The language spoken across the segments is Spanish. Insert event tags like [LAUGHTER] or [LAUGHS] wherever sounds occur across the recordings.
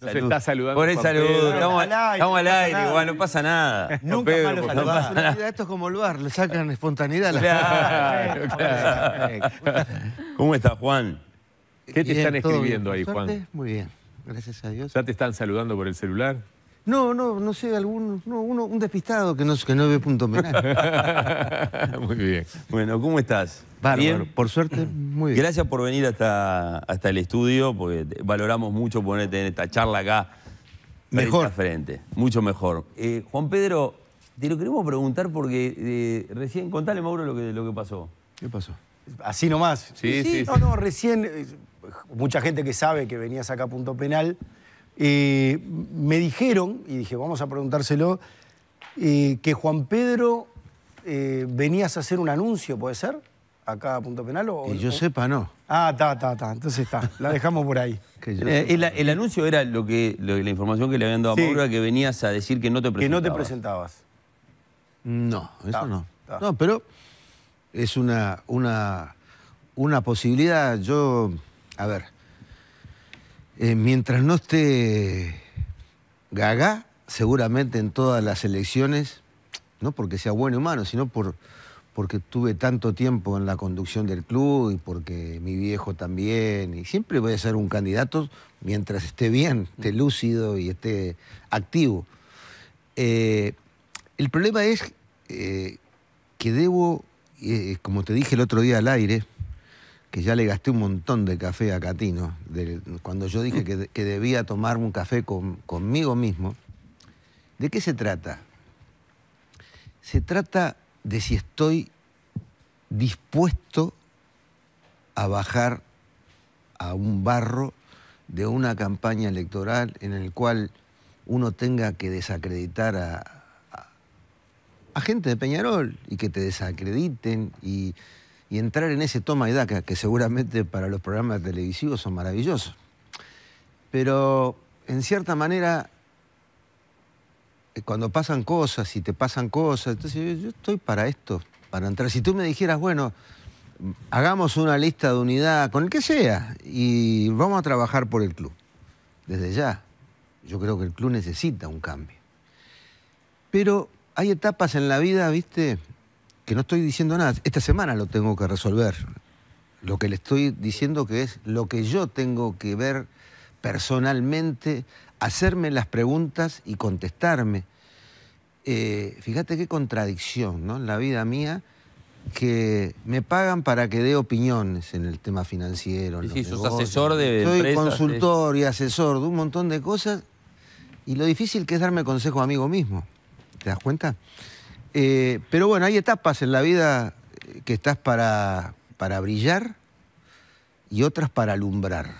Se está saludando. Por el saludo. Estamos al aire, estamos al aire igual, no pasa nada. Nunca Pedro, más no Esto es como el bar, le sacan espontaneidad a la Claro. [LAUGHS] ¿Cómo estás, Juan? ¿Qué te están escribiendo ahí, Juan? Muy bien, gracias a Dios. ¿Ya te están saludando por el celular? No, no, no sé, algún, no, uno, un despistado que no, que no ve punto penal. [LAUGHS] muy bien. Bueno, ¿cómo estás? Bárbaro, bien. por suerte, muy bien. Gracias por venir hasta, hasta el estudio, porque valoramos mucho ponerte en esta charla acá. Mejor. Frente, mucho mejor. Eh, Juan Pedro, te lo queremos preguntar porque eh, recién, contale, Mauro, lo que, lo que pasó. ¿Qué pasó? Así nomás. Sí, sí. no, no, recién, eh, mucha gente que sabe que venías acá a punto penal eh, me dijeron, y dije, vamos a preguntárselo, eh, que Juan Pedro eh, venías a hacer un anuncio, ¿puede ser? Acá a Punto Penal o. Que yo sepa, no. Ah, está, está, está. Entonces está. La dejamos por ahí. [LAUGHS] el, anuncio era lo que, la información que le habían dado a Mauro, que venías a decir que no te presentabas. Que no te presentabas. No, eso no. No, pero es una, una, una posibilidad. Yo. A ver. Eh, mientras no esté Gaga, seguramente en todas las elecciones, no porque sea bueno y humano, sino por, porque tuve tanto tiempo en la conducción del club y porque mi viejo también, y siempre voy a ser un candidato mientras esté bien, esté lúcido y esté activo. Eh, el problema es eh, que debo, como te dije el otro día al aire, que ya le gasté un montón de café a Catino, cuando yo dije que, debía tomarme un café conmigo mismo, ¿de qué se trata? Se trata de si estoy dispuesto a bajar a un barro de una campaña electoral en el cual uno tenga que desacreditar a, a gente de Peñarol y que te desacrediten y y entrar en ese toma y daca, que seguramente para los programas televisivos son maravillosos. Pero en cierta manera, eh, cuando pasan cosas y te pasan cosas, entonces yo estoy para esto, para entrar. Si tú me dijeras, bueno, hagamos una lista de unidad con el que sea y vamos a trabajar por el club, desde ya, yo creo que el club necesita un cambio. Pero hay etapas en la vida, viste, que no estoy diciendo nada. Esta semana lo tengo que resolver. Lo que le estoy diciendo que es lo que yo tengo que ver personalmente, hacerme las preguntas y contestarme. Eh, fíjate qué contradicción, ¿no? En la vida mía, que me pagan para que dé opiniones en el tema financiero. Sí, sos asesor de Soy consultor y asesor de un montón de cosas. Y lo difícil que es darme consejo a amigo mismo. ¿Te das cuenta? Eh, pero bueno, hay etapas en la vida eh, que estás para, brillar y otras para alumbrar.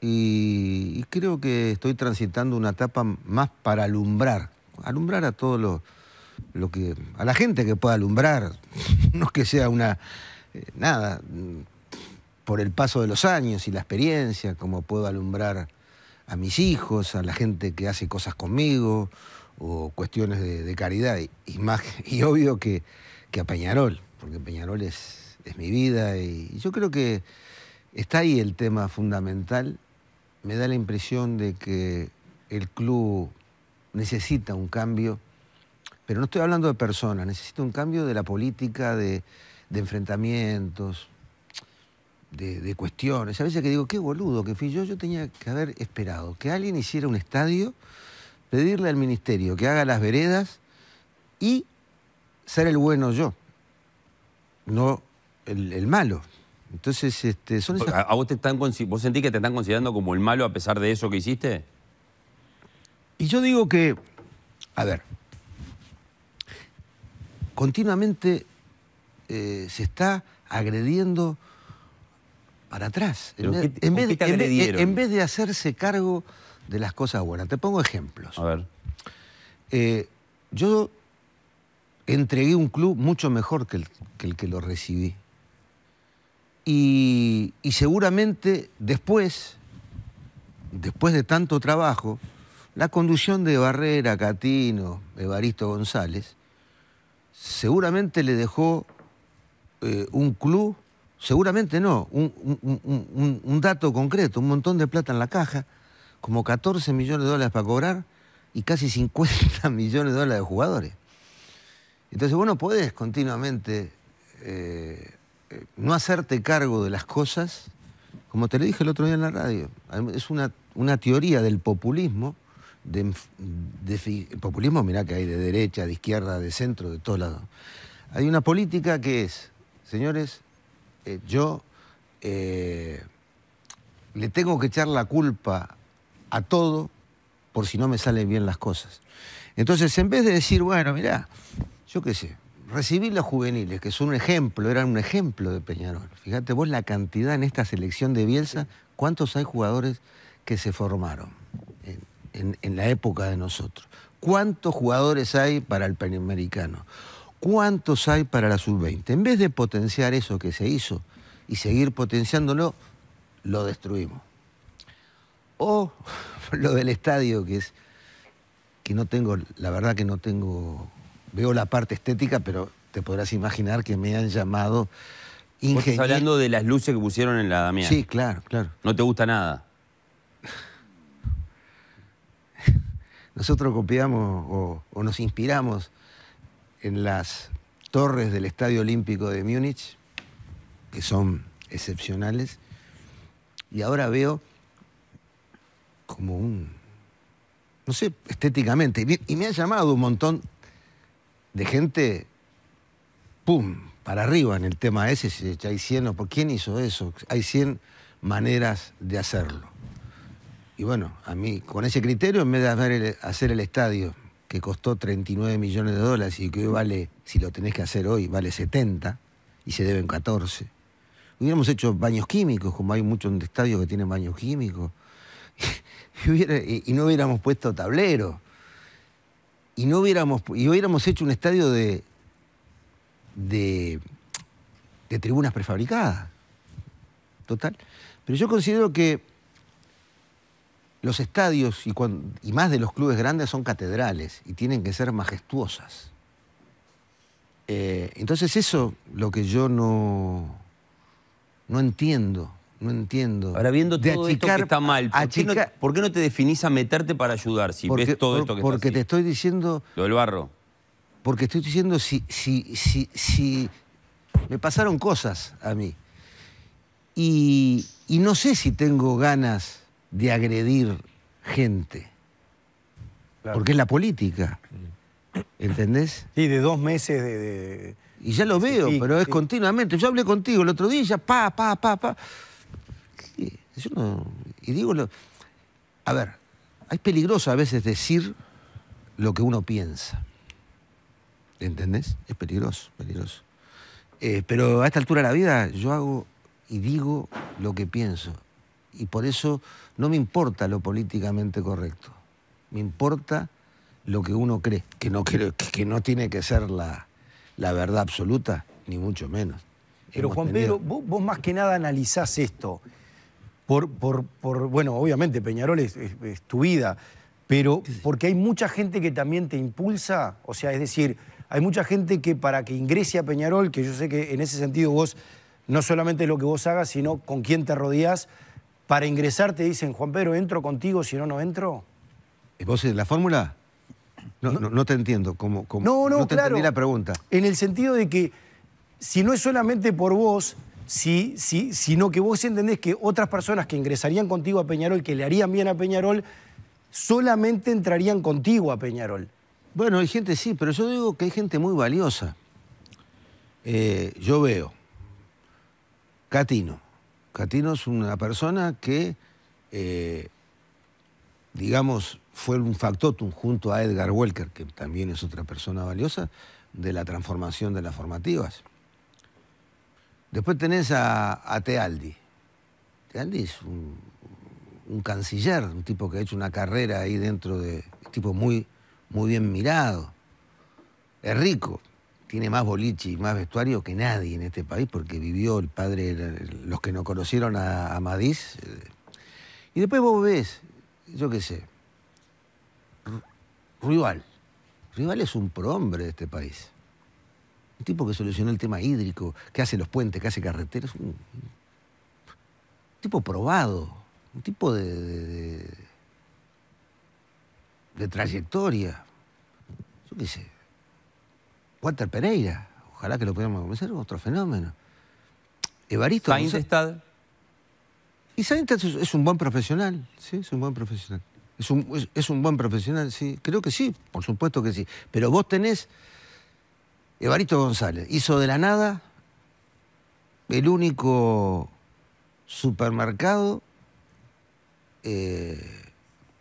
Y, creo que estoy transitando una etapa más para alumbrar. Alumbrar a todo lo, que. a la gente que pueda alumbrar. [LAUGHS] no es que sea una. Eh, nada. Por el paso de los años y la experiencia, como puedo alumbrar a mis hijos, a la gente que hace cosas conmigo, o cuestiones de, caridad. Y, más, [LAUGHS] y obvio que, a Peñarol, porque Peñarol es, mi vida. Y, yo creo que está ahí el tema fundamental. Me da la impresión de que el club necesita un cambio, pero no estoy hablando de personas, necesita un cambio de la política, de, enfrentamientos, de, de, cuestiones. A veces que digo, qué boludo que fui yo, yo tenía que haber esperado que alguien hiciera un estadio pedirle al ministerio que haga las veredas y ser el bueno yo, no el, malo. Entonces, este, ¿A vos, te están, vos sentís que te están considerando como el malo a pesar de eso que hiciste? Y yo digo que, a ver, continuamente eh, se está agrediendo para atrás. En, en vez, de hacerse cargo de las cosas buenas. Te pongo ejemplos. A ver. Eh, yo entregué un club mucho mejor que el que, lo recibí. Y, seguramente después, después de tanto trabajo, la conducción de Barrera, Catino, Evaristo González, seguramente le dejó eh, un club, seguramente no, un dato concreto, un montón de plata en la caja como 14 millones de dólares para cobrar y casi 50 [LAUGHS] millones de dólares de jugadores. Entonces vos no continuamente eh, eh, no hacerte cargo de las cosas, como te lo dije el otro día en la radio, es una, una teoría del populismo, de, populismo mirá que hay de derecha, de izquierda, de centro, de todos lados. Hay una política que es, señores, eh, yo le tengo que echar la culpa a todo por si no me salen bien las cosas. Entonces, en vez de decir, bueno, mirá, yo qué sé, recibí los juveniles, que son un ejemplo, eran un ejemplo de Peñarol. Fíjate vos la cantidad en esta selección de Bielsa, cuántos hay jugadores que se formaron en, en la época de nosotros. ¿Cuántos jugadores hay para el Panamericano? ¿Cuántos hay para la Sub-20? En vez de potenciar eso que se hizo y seguir potenciándolo, lo destruimos. O oh, [LAUGHS] lo del estadio, que es que no tengo, la verdad que no tengo, veo la parte estética, pero te podrás imaginar que me han llamado ingeniero. Estás hablando de las luces que pusieron en la Damián. Sí, claro, claro. No te gusta nada. [LAUGHS] Nosotros copiamos o, o nos inspiramos en las torres del Estadio Olímpico de Múnich, que son excepcionales, y ahora veo como un, no sé, estéticamente. Y me ha llamado un montón de gente, ¡pum!, para arriba en el tema ese, si hay 100 por quién hizo eso. Hay 100 maneras de hacerlo. Y bueno, a mí, con ese criterio, en vez de hacer el, hacer el estadio, que costó 39 millones de dólares y que hoy vale, si lo tenés que hacer hoy, vale 70 y se deben 14. Hubiéramos hecho baños químicos, como hay muchos estadios que tienen baños químicos. [LAUGHS] y, no hubiéramos puesto tablero. Y no hubiéramos, y hubiéramos hecho un estadio de, de, tribunas prefabricadas. Total. Pero yo considero que los estadios y, más de los clubes grandes son catedrales y tienen que ser majestuosas. Eh, entonces eso lo que yo no, no entiendo. No entiendo. Ahora, viendo todo esto que está mal, ¿por, qué no, te definís a meterte para ayudar si porque, ves todo esto que Porque te estoy diciendo... Lo del barro. Porque estoy diciendo si, si, si, si me pasaron cosas a mí. Y, no sé si tengo ganas de agredir gente. Porque es la política. ¿Entendés? Sí, de dos meses de... Y ya lo veo, pero es continuamente. Yo hablé contigo el otro día, y ya pa, pa, pa, pa. Yo y digo, lo, a ver, es peligroso a veces decir lo que uno piensa. ¿Entendés? Es peligroso, peligroso. Eh, pero a esta altura de la vida yo hago y digo lo que pienso. Y por eso no me importa lo políticamente correcto. Me importa lo que uno cree, que no, que no tiene que ser la, verdad absoluta, ni mucho menos. Pero Juan Pedro, vos más que nada analizás esto por, por, bueno, obviamente Peñarol es, tu vida, pero porque hay mucha gente que también te impulsa, o sea, es decir, hay mucha gente que para que ingrese a Peñarol, que yo sé que en ese sentido vos, no solamente lo que vos hagas, sino con quién te rodeas para ingresar te dicen, Juan Pedro, ¿entro contigo? Si no, no entro. ¿Vos ¿Vos la fórmula? No, no, te entiendo. Como, como, no, no, te entendí la pregunta. En el sentido de que si no es solamente por vos, sí, sino que vos entendés que otras personas que ingresarían contigo a Peñarol, que le harían bien a Peñarol, solamente entrarían contigo a Peñarol. Bueno, hay gente sí, pero yo digo que hay gente muy valiosa. Eh, yo veo Catino. Catino es una persona que, eh, digamos, fue un factotum junto a Edgar Welker, que también es otra persona valiosa, de la transformación de las formativas. Después tenés a, Tealdi. Tealdi es un, canciller, un tipo que ha hecho una carrera ahí dentro de... tipo muy, muy bien mirado. Es rico, tiene más boliche y más vestuario que nadie en este país porque vivió el padre, los que no conocieron a, Amadís. Eh. Y después vos ves, yo qué sé, Rival. Rival es un prohombre de este país. Un tipo que solucionó el tema hídrico, que hace los puentes, que hace carreteras. Un, tipo probado, un tipo de, de, trayectoria. Yo qué sé. Walter Pereira, ojalá que lo podamos convencer, otro fenómeno. Evaristo. Sainz Y Sainz es un buen profesional, sí, es un buen profesional. Es un, es un buen profesional, sí. Creo que sí, por supuesto que sí. Pero vos tenés Evaristo González hizo de la nada el único supermercado eh,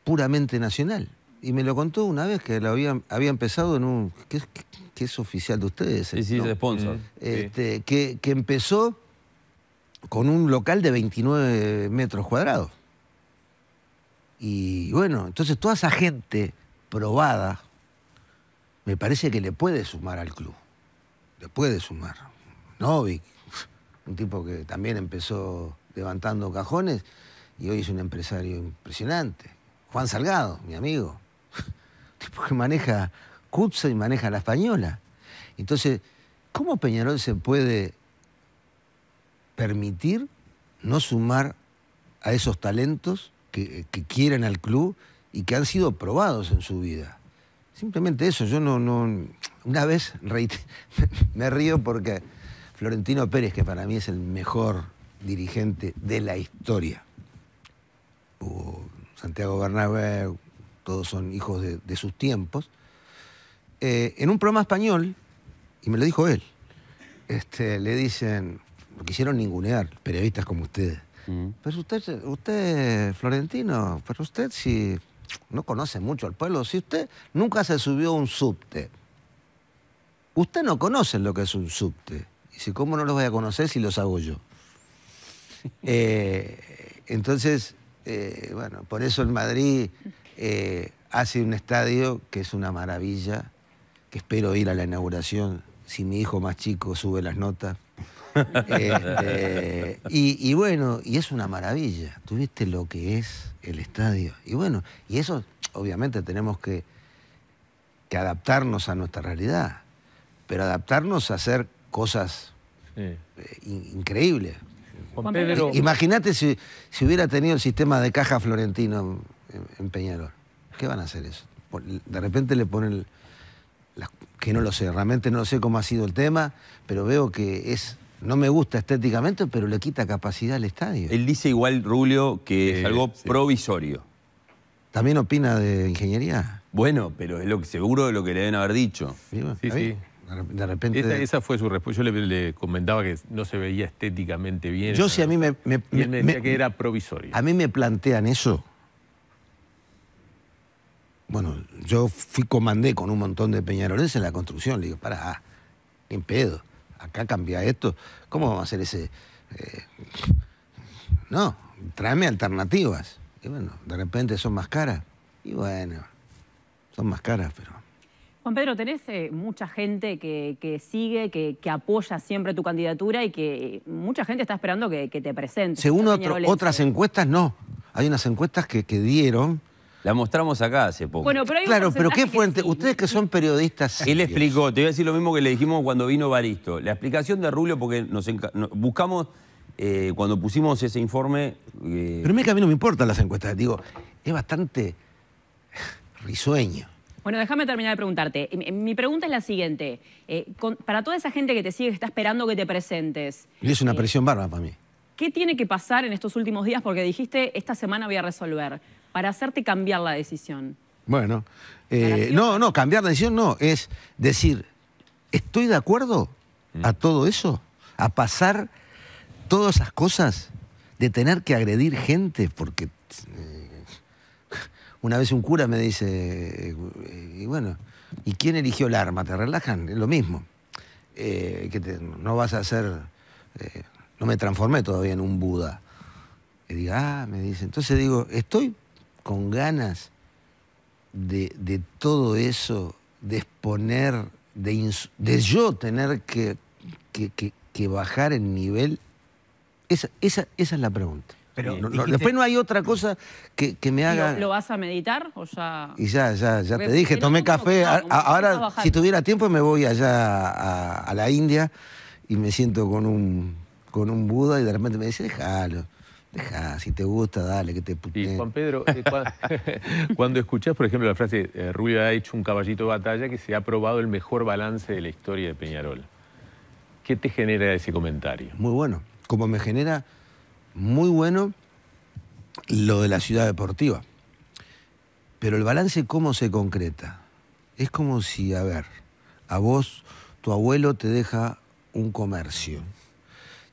puramente nacional. Y me lo contó una vez que lo había, había empezado en un. ¿Qué es oficial de ustedes. Sí, sí, sponsor. Eh, este, que, que empezó con un local de 29 metros cuadrados. Y bueno, entonces toda esa gente probada me parece que le puede sumar al club le puede sumar. Novik, un tipo que también empezó levantando cajones y hoy es un empresario impresionante. Juan Salgado, mi amigo, [LAUGHS] tipo que maneja Cutsa y maneja la española. Entonces, ¿cómo Peñarol se puede permitir no sumar a esos talentos que, que quieren al club y que han sido probados en su vida? Simplemente eso, yo no, no una vez [LAUGHS] me río porque Florentino Pérez, que para mí es el mejor dirigente de la historia, o Santiago Bernabé, todos son hijos de, sus tiempos, eh, en un programa español, y me lo dijo él, este, le dicen, lo quisieron ningunear, periodistas como ustedes. Mm. Pero usted, usted, Florentino, pero usted si no conoce mucho al pueblo. Si usted nunca se subió a un subte, usted no conoce lo que es un subte. Y si, ¿cómo no los voy a conocer si los hago yo? [LAUGHS] Eh, entonces, eh, bueno, por eso en Madrid eh, hace un estadio que es una maravilla, que espero ir a la inauguración si mi hijo más chico sube las notas. Este, y, bueno, y es una maravilla. Tuviste lo que es el estadio. Y bueno, y eso obviamente tenemos que, que adaptarnos a nuestra realidad, pero adaptarnos a hacer cosas eh, increíbles. Imagínate si, hubiera tenido el sistema de caja florentino en, en ¿Qué van a hacer eso? De repente le ponen... que no lo sé, realmente no sé cómo ha sido el tema, pero veo que es no me gusta estéticamente, pero le quita capacidad al estadio. Él dice igual, Rulio, que es algo provisorio. ¿También opina de ingeniería? Bueno, pero es lo que seguro de lo que le deben haber dicho. Sí, sí. sí. De repente... Esa, fue su respuesta. Yo le, comentaba que no se veía estéticamente bien. Yo sí, a mí me... me, él me decía que era provisorio. A mí me plantean eso. Bueno, yo fui comandé con un montón de peñarolenses en la construcción. Le digo, para, qué pedo acá cambia esto. ¿Cómo vamos a hacer ese...? Eh, no, tráeme alternativas. Y bueno, de repente son más caras. Y bueno, son más caras, pero... Juan Pedro, tenés eh, mucha gente que, sigue, que, apoya siempre tu candidatura y que mucha gente está esperando que, te presentes. Según otras encuestas, no. Hay unas encuestas que, dieron la mostramos acá hace poco. claro, pero ¿qué fuente? Ustedes que son periodistas Él explicó, te voy a decir lo mismo que le dijimos cuando vino Baristo. La explicación de Rubio, porque nos buscamos, eh, cuando pusimos ese informe... Eh, pero es que a mí no me importan las encuestas, digo, es bastante risueño. Bueno, déjame terminar de preguntarte. Mi pregunta es la siguiente. Eh, para toda esa gente que te sigue, que está esperando que te presentes... Y es una presión barba para mí. ¿Qué tiene que pasar en estos últimos días? Porque dijiste, esta semana voy a resolver para hacerte cambiar la decisión? Bueno, eh, no, no, cambiar la decisión no, es decir, ¿estoy de acuerdo a mm. todo eso? ¿A pasar todas esas cosas? ¿De tener que agredir gente? Porque eh, una vez un cura me dice, eh, y bueno, ¿y quién eligió el arma? ¿Te relajan? Es lo mismo. que no vas a ser, no me transformé todavía en un Buda. Y diga, ah, me dice, entonces digo, estoy con ganas de, todo eso, de exponer, de, de yo tener que, bajar el nivel? Esa, es la pregunta. Pero después no hay otra cosa que, me haga... ¿Lo, vas a meditar o ya...? Y ya, ya, ya te dije, tomé café. ahora, si tuviera tiempo, me voy allá a, la India y me siento con un, con un Buda y de repente me dice, déjalo. Deja, si te gusta, dale, que te puteen. Y Juan Pedro, eh, [LAUGHS] cuando, [LAUGHS] cuando, escuchás, por ejemplo, la frase, eh, Rubio ha hecho un caballito de batalla que se ha probado el mejor balance de la historia de Peñarol. ¿Qué te genera ese comentario? Muy bueno. Como me genera muy bueno lo de la ciudad deportiva. Pero el balance, ¿cómo se concreta? Es como si, a ver, a vos, tu abuelo te deja un comercio,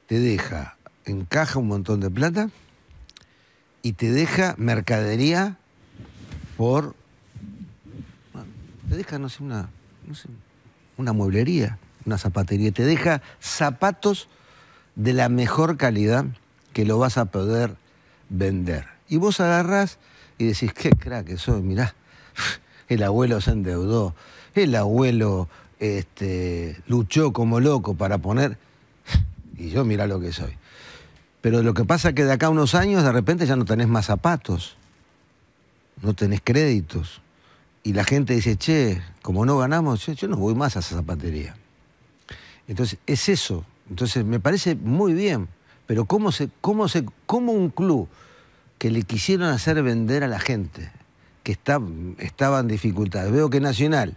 te deja encaja un montón de plata y te deja mercadería por. te deja, no sé, una. una mueblería, una zapatería. Te deja zapatos de la mejor calidad que lo vas a poder vender. Y vos agarrás y decís, qué crack soy, mirá, [LAUGHS] el abuelo se endeudó, el abuelo este, luchó como loco para poner, [LAUGHS] y yo mirá lo que soy. Pero lo que pasa es que de acá a unos años de repente ya no tenés más zapatos, no tenés créditos. Y la gente dice, che, como no ganamos, yo, no voy más a esa zapatería. Entonces, es eso. Entonces, me parece muy bien. Pero ¿cómo, se, cómo, se, cómo un club que le quisieron hacer vender a la gente, que está, estaba en dificultades, veo que Nacional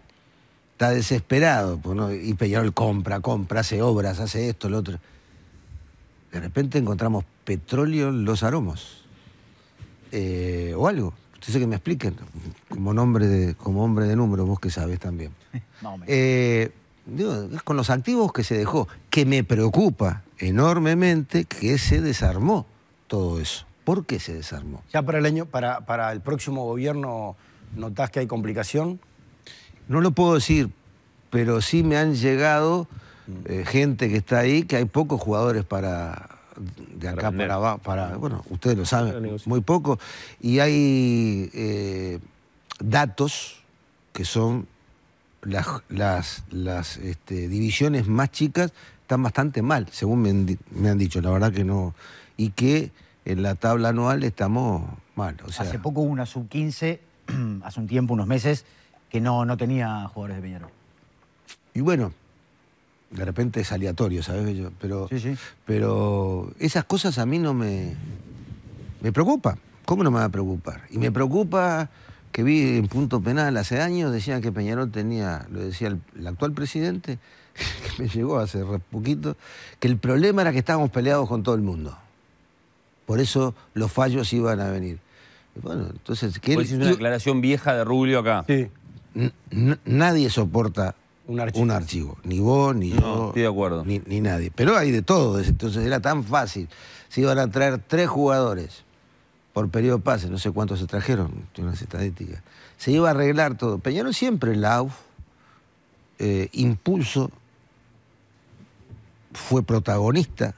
está desesperado, pues, y Peñarol compra, compra, hace obras, hace esto, lo otro de repente encontramos petróleo en los aromos. Eh, o algo. Ustedes que me expliquen, como, nombre de, como hombre de número, vos que sabes también. [LAUGHS] Eh, es con los activos que se dejó, que me preocupa enormemente que se desarmó todo eso. ¿Por qué se desarmó? ¿Ya para el, año, para, para el próximo gobierno notás que hay complicación? No lo puedo decir, pero sí me han llegado eh, gente que está ahí, que hay pocos jugadores para de acá para, abajo, bueno, ustedes lo saben, muy poco, y hay eh, datos que son las, las, este, divisiones más chicas están bastante mal, según me han, dicho, la verdad que no, y que en la tabla anual estamos mal. hace poco hubo una sub-15, [CLEARS THROAT] hace un tiempo, unos meses, que no, no tenía jugadores de Peñarol. Y bueno, de repente es aleatorio, ¿sabes? pero, pero esas cosas a mí no me. Me preocupa. ¿Cómo no me va a preocupar? Y me preocupa que vi en punto penal hace años, decían que Peñarol tenía, lo decía el, actual presidente, [LAUGHS] que me llegó hace poquito, que el problema era que estábamos peleados con todo el mundo. Por eso los fallos iban a venir. Bueno, entonces... ¿qué? una declaración vieja de Rubio acá. Sí. nadie soporta un archivo. Ni vos, ni yo. Estoy de acuerdo. Ni, nadie. Pero hay de todo. Entonces era tan fácil. Se iban a traer tres jugadores por periodo de pase. No sé cuántos se trajeron. Tengo unas estadísticas. Se iba a arreglar todo. Peñarol siempre el eh, impulso, fue protagonista,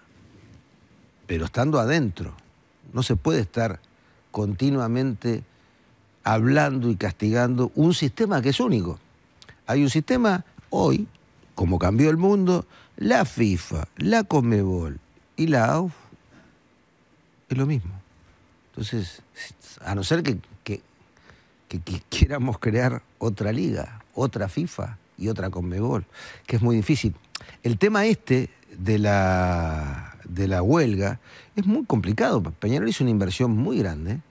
pero estando adentro. No se puede estar continuamente hablando y castigando un sistema que es único. Hay un sistema Hoy, como cambió el mundo, la FIFA, la Conmebol y la AUF es lo mismo. Entonces, a no ser que, que, [LAUGHS] crear otra liga, otra FIFA y otra Conmebol, que es muy difícil. El tema este de la, de la huelga es muy complicado. Peñarol hizo una inversión muy grande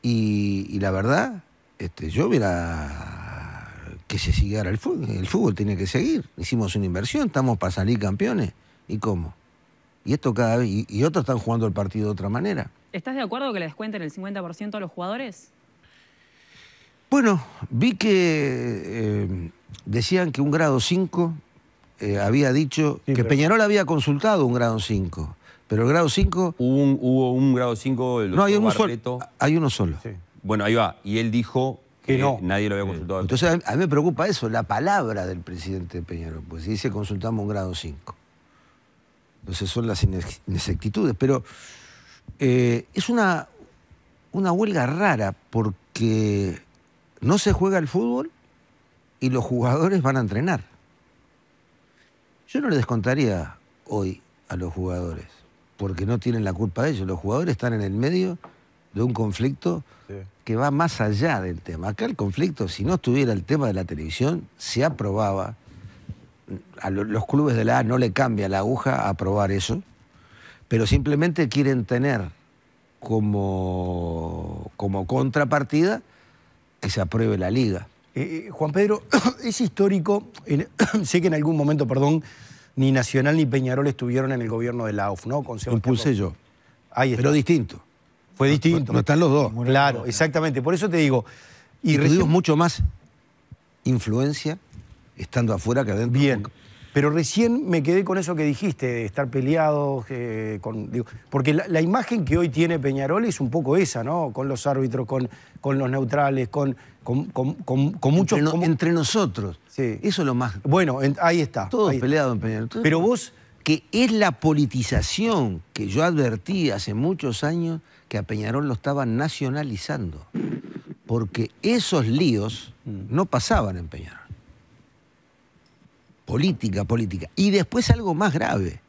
y, la verdad, este, yo hubiera que se siga el fútbol. El fútbol tiene que seguir. Hicimos una inversión, estamos para salir campeones. ¿Y cómo? Y esto cada y, otros están jugando el partido de otra manera. ¿Estás de acuerdo que le descuenten el 50% a los jugadores? Bueno, vi que eh, decían que un grado 5 eh, había dicho que Peñarol había consultado un grado 5, pero el grado 5... Hubo un, grado 5... No, hay uno, solo, hay uno solo. Bueno, ahí va. Y él dijo que eh, nadie lo había consultado. Entonces a mí, me preocupa eso, la palabra del presidente Peñarol, pues si dice consultamos un grado 5. Entonces son las inexactitudes, pero eh, es una, una huelga rara porque no se juega el fútbol y los jugadores van a entrenar. Yo no le descontaría hoy a los jugadores, porque no tienen la culpa de ellos, los jugadores están en el medio de un conflicto que va más allá del tema. Acá el conflicto, si no estuviera el tema de la televisión, se aprobaba. A los clubes de la A no le cambia la aguja aprobar eso, pero simplemente quieren tener como, como contrapartida que se apruebe la liga. Eh, eh, Juan Pedro, [COUGHS] es histórico, [COUGHS] sé que en algún momento, perdón, ni Nacional ni Peñarol estuvieron en el gobierno de la AUF, ¿no? Con yo. Pero distinto. Fue distinto. No, están los dos. Claro, exactamente. Por eso te digo. Y, mucho más influencia estando afuera que adentro. Bien. Pero recién me quedé con eso que dijiste, estar peleados, con, porque la, imagen que hoy tiene Peñarol es un poco esa, ¿no? Con los árbitros, con, con los neutrales, con, con, muchos... Entre, entre nosotros. Sí. Eso es lo más... Bueno, ahí está. Todos peleado en Peñarol. Pero vos... Que es la politización que yo advertí hace muchos años que a Peñarol lo estaban nacionalizando, porque esos líos mm. no pasaban en Peñarol. Política, política. Y después algo más grave,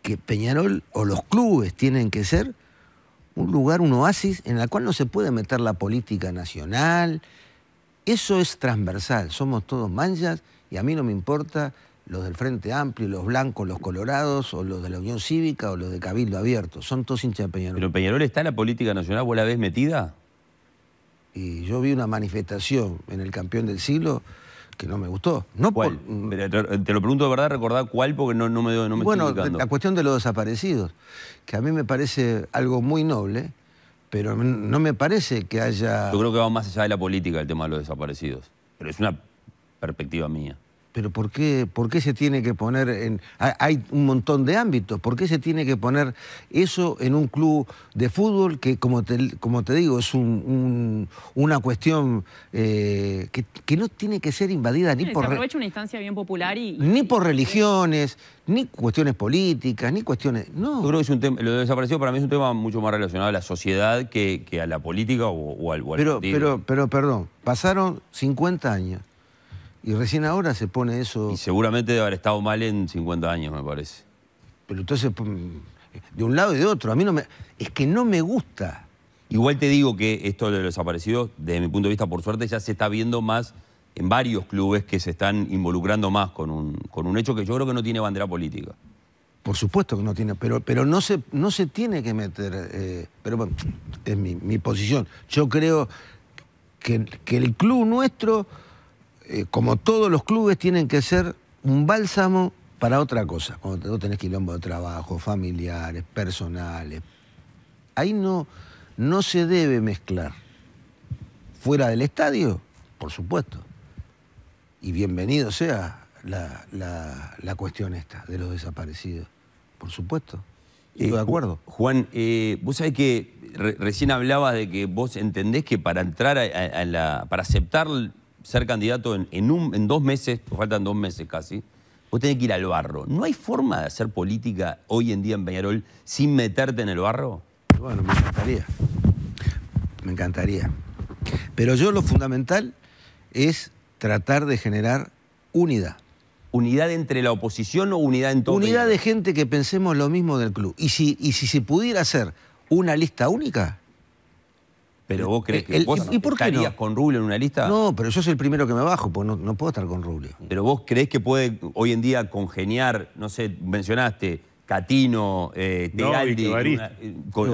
que Peñarol o los clubes tienen que ser un lugar, un oasis en el cual no se puede meter la política nacional. Eso es transversal, somos todos manchas y a mí no me importa los del Frente Amplio, los blancos, los colorados, o los de la Unión Cívica, o los de Cabildo Abierto. Son todos hinchas de Peñarol. ¿Pero Peñarol está en la política nacional? ¿Vos la ves metida? Y yo vi una manifestación en el campeón del siglo que no me gustó. No ¿Cuál? te lo pregunto de verdad, recordá cuál, porque no, me, no me bueno, Bueno, la cuestión de los desaparecidos, que a mí me parece algo muy noble, pero no me parece que haya... Yo creo que va más allá de la política el tema de los desaparecidos, pero es una perspectiva mía pero ¿por qué, ¿por qué se tiene que poner en... Hay un montón de ámbitos, ¿por qué se tiene que poner eso en un club de fútbol que, como te, como te digo, es una cuestión eh, que, no tiene que ser invadida ni por... Se una instancia bien popular y... Ni por religiones, ni cuestiones políticas, ni cuestiones... No. Yo creo que es un tema, lo desaparecido para mí es un tema mucho más relacionado a la sociedad que, a la política o, al... pero, pero, pero, perdón, pasaron 50 años. Y recién ahora se pone eso... Y seguramente debe haber estado mal en 50 años, me parece. Pero entonces, mm, de un lado y de otro, a mí no me... Es que no me gusta. Igual te digo que esto de los desaparecidos, desde mi punto de vista, por suerte, ya se está viendo más en varios clubes que se están involucrando más con un, con un hecho que yo creo que no tiene bandera política. Por supuesto que no tiene, pero, pero no, se, no se tiene que meter, eh, pero bueno, es mi, posición. Yo creo que, que el club nuestro eh, como todos los clubes, tienen que ser un bálsamo para otra cosa. Cuando vos tenés quilombo de trabajo, familiares, personales. Ahí no, no se debe mezclar. Fuera del estadio, por supuesto. Y bienvenido sea la, cuestión esta de los desaparecidos. Por supuesto. Estoy eh, de acuerdo. Juan, eh, vos sabés que recién hablabas de que vos entendés que para entrar a la, para aceptar ser candidato en, en, dos meses, faltan dos meses casi, vos tenés que ir al barro. ¿No hay forma de hacer política hoy en día en Peñarol sin meterte en el barro? Bueno, me encantaría. Me encantaría. Pero yo lo fundamental es tratar de generar unidad. ¿Unidad entre la oposición o unidad en todo? Unidad de gente que pensemos lo mismo del club. Y si, y si se pudiera hacer una lista única, pero vos crees e que estarías con Rubio en una lista. No, pero yo soy el primero que me bajo, pues no, puedo estar con Rubio. Pero vos crees que puede hoy en día congeniar, no sé, mencionaste Catino, Teraldi... Eh, no, eh, con,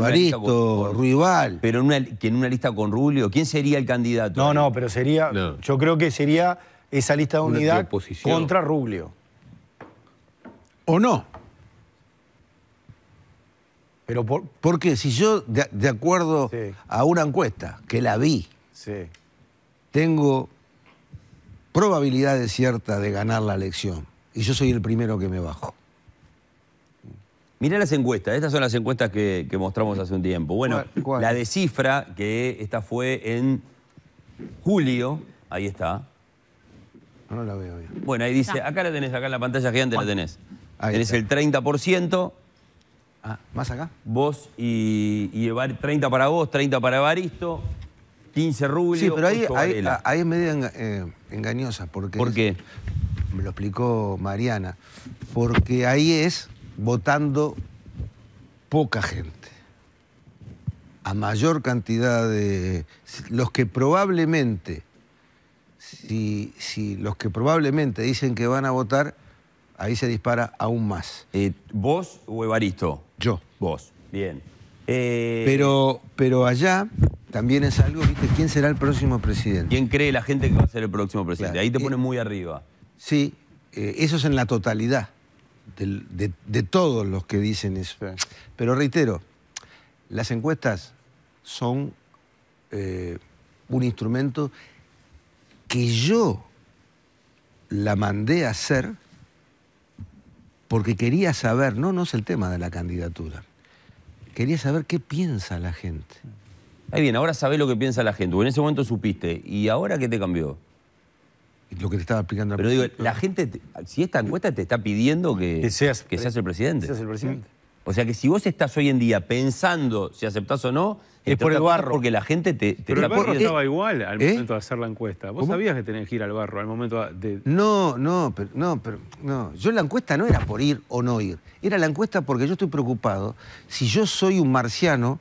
Pero en una, en una lista con Rubio, ¿quién sería el candidato? No, no, pero sería. Yo creo que sería esa lista de unidad contra Rubio. ¿O no? Pero por, porque si yo, de, acuerdo a una encuesta que la vi, tengo probabilidades ciertas de ganar la elección y yo soy el primero que me bajo. Mirá las encuestas, estas son las encuestas que, mostramos hace un tiempo. Bueno, la de cifra, que esta fue en julio, ahí está. No la veo bien. Bueno, ahí dice, acá la tenés, acá en la pantalla gigante la tenés. Ahí tenés el 30%, Ah, ¿Más acá? Vos y, y, 30 para vos, 30 para Evaristo, 15 rubles... Sí, pero ahí, es medio eh, engañosa. Porque ¿Por qué? me lo explicó Mariana. Porque ahí es votando poca gente. A mayor cantidad de. Los que probablemente. Si, si los que probablemente dicen que van a votar Ahí se dispara aún más. Eh, ¿Vos o Evaristo? Yo. Vos. Bien. Eh, pero, pero allá también es algo, ¿viste? ¿Quién será el próximo presidente? ¿Quién cree la gente que va a ser el próximo presidente? Ahí te eh, ponen muy arriba. Sí, eso es en la totalidad de, todos los que dicen eso. Pero reitero, las encuestas son un instrumento que yo la mandé a hacer porque quería saber, no, no es el tema de la candidatura, quería saber qué piensa la gente. Ahí bien, ahora sabés lo que piensa la gente, en ese momento supiste, ¿y ahora qué te cambió? Lo que te estaba explicando. Pero digo, la gente, si esta encuesta te está pidiendo que, seas, el presidente. Que seas el presidente. O sea que si vos estás hoy en día pensando si aceptás o no, es por el barro. Porque la gente te, te Pero estaba igual al ¿Eh? momento de hacer la encuesta. Vos sabías que tenías que ir al barro al momento de. No, no, pero, no, pero no. Yo la encuesta no era por ir o no ir. Era la encuesta porque yo estoy preocupado. Si yo soy un marciano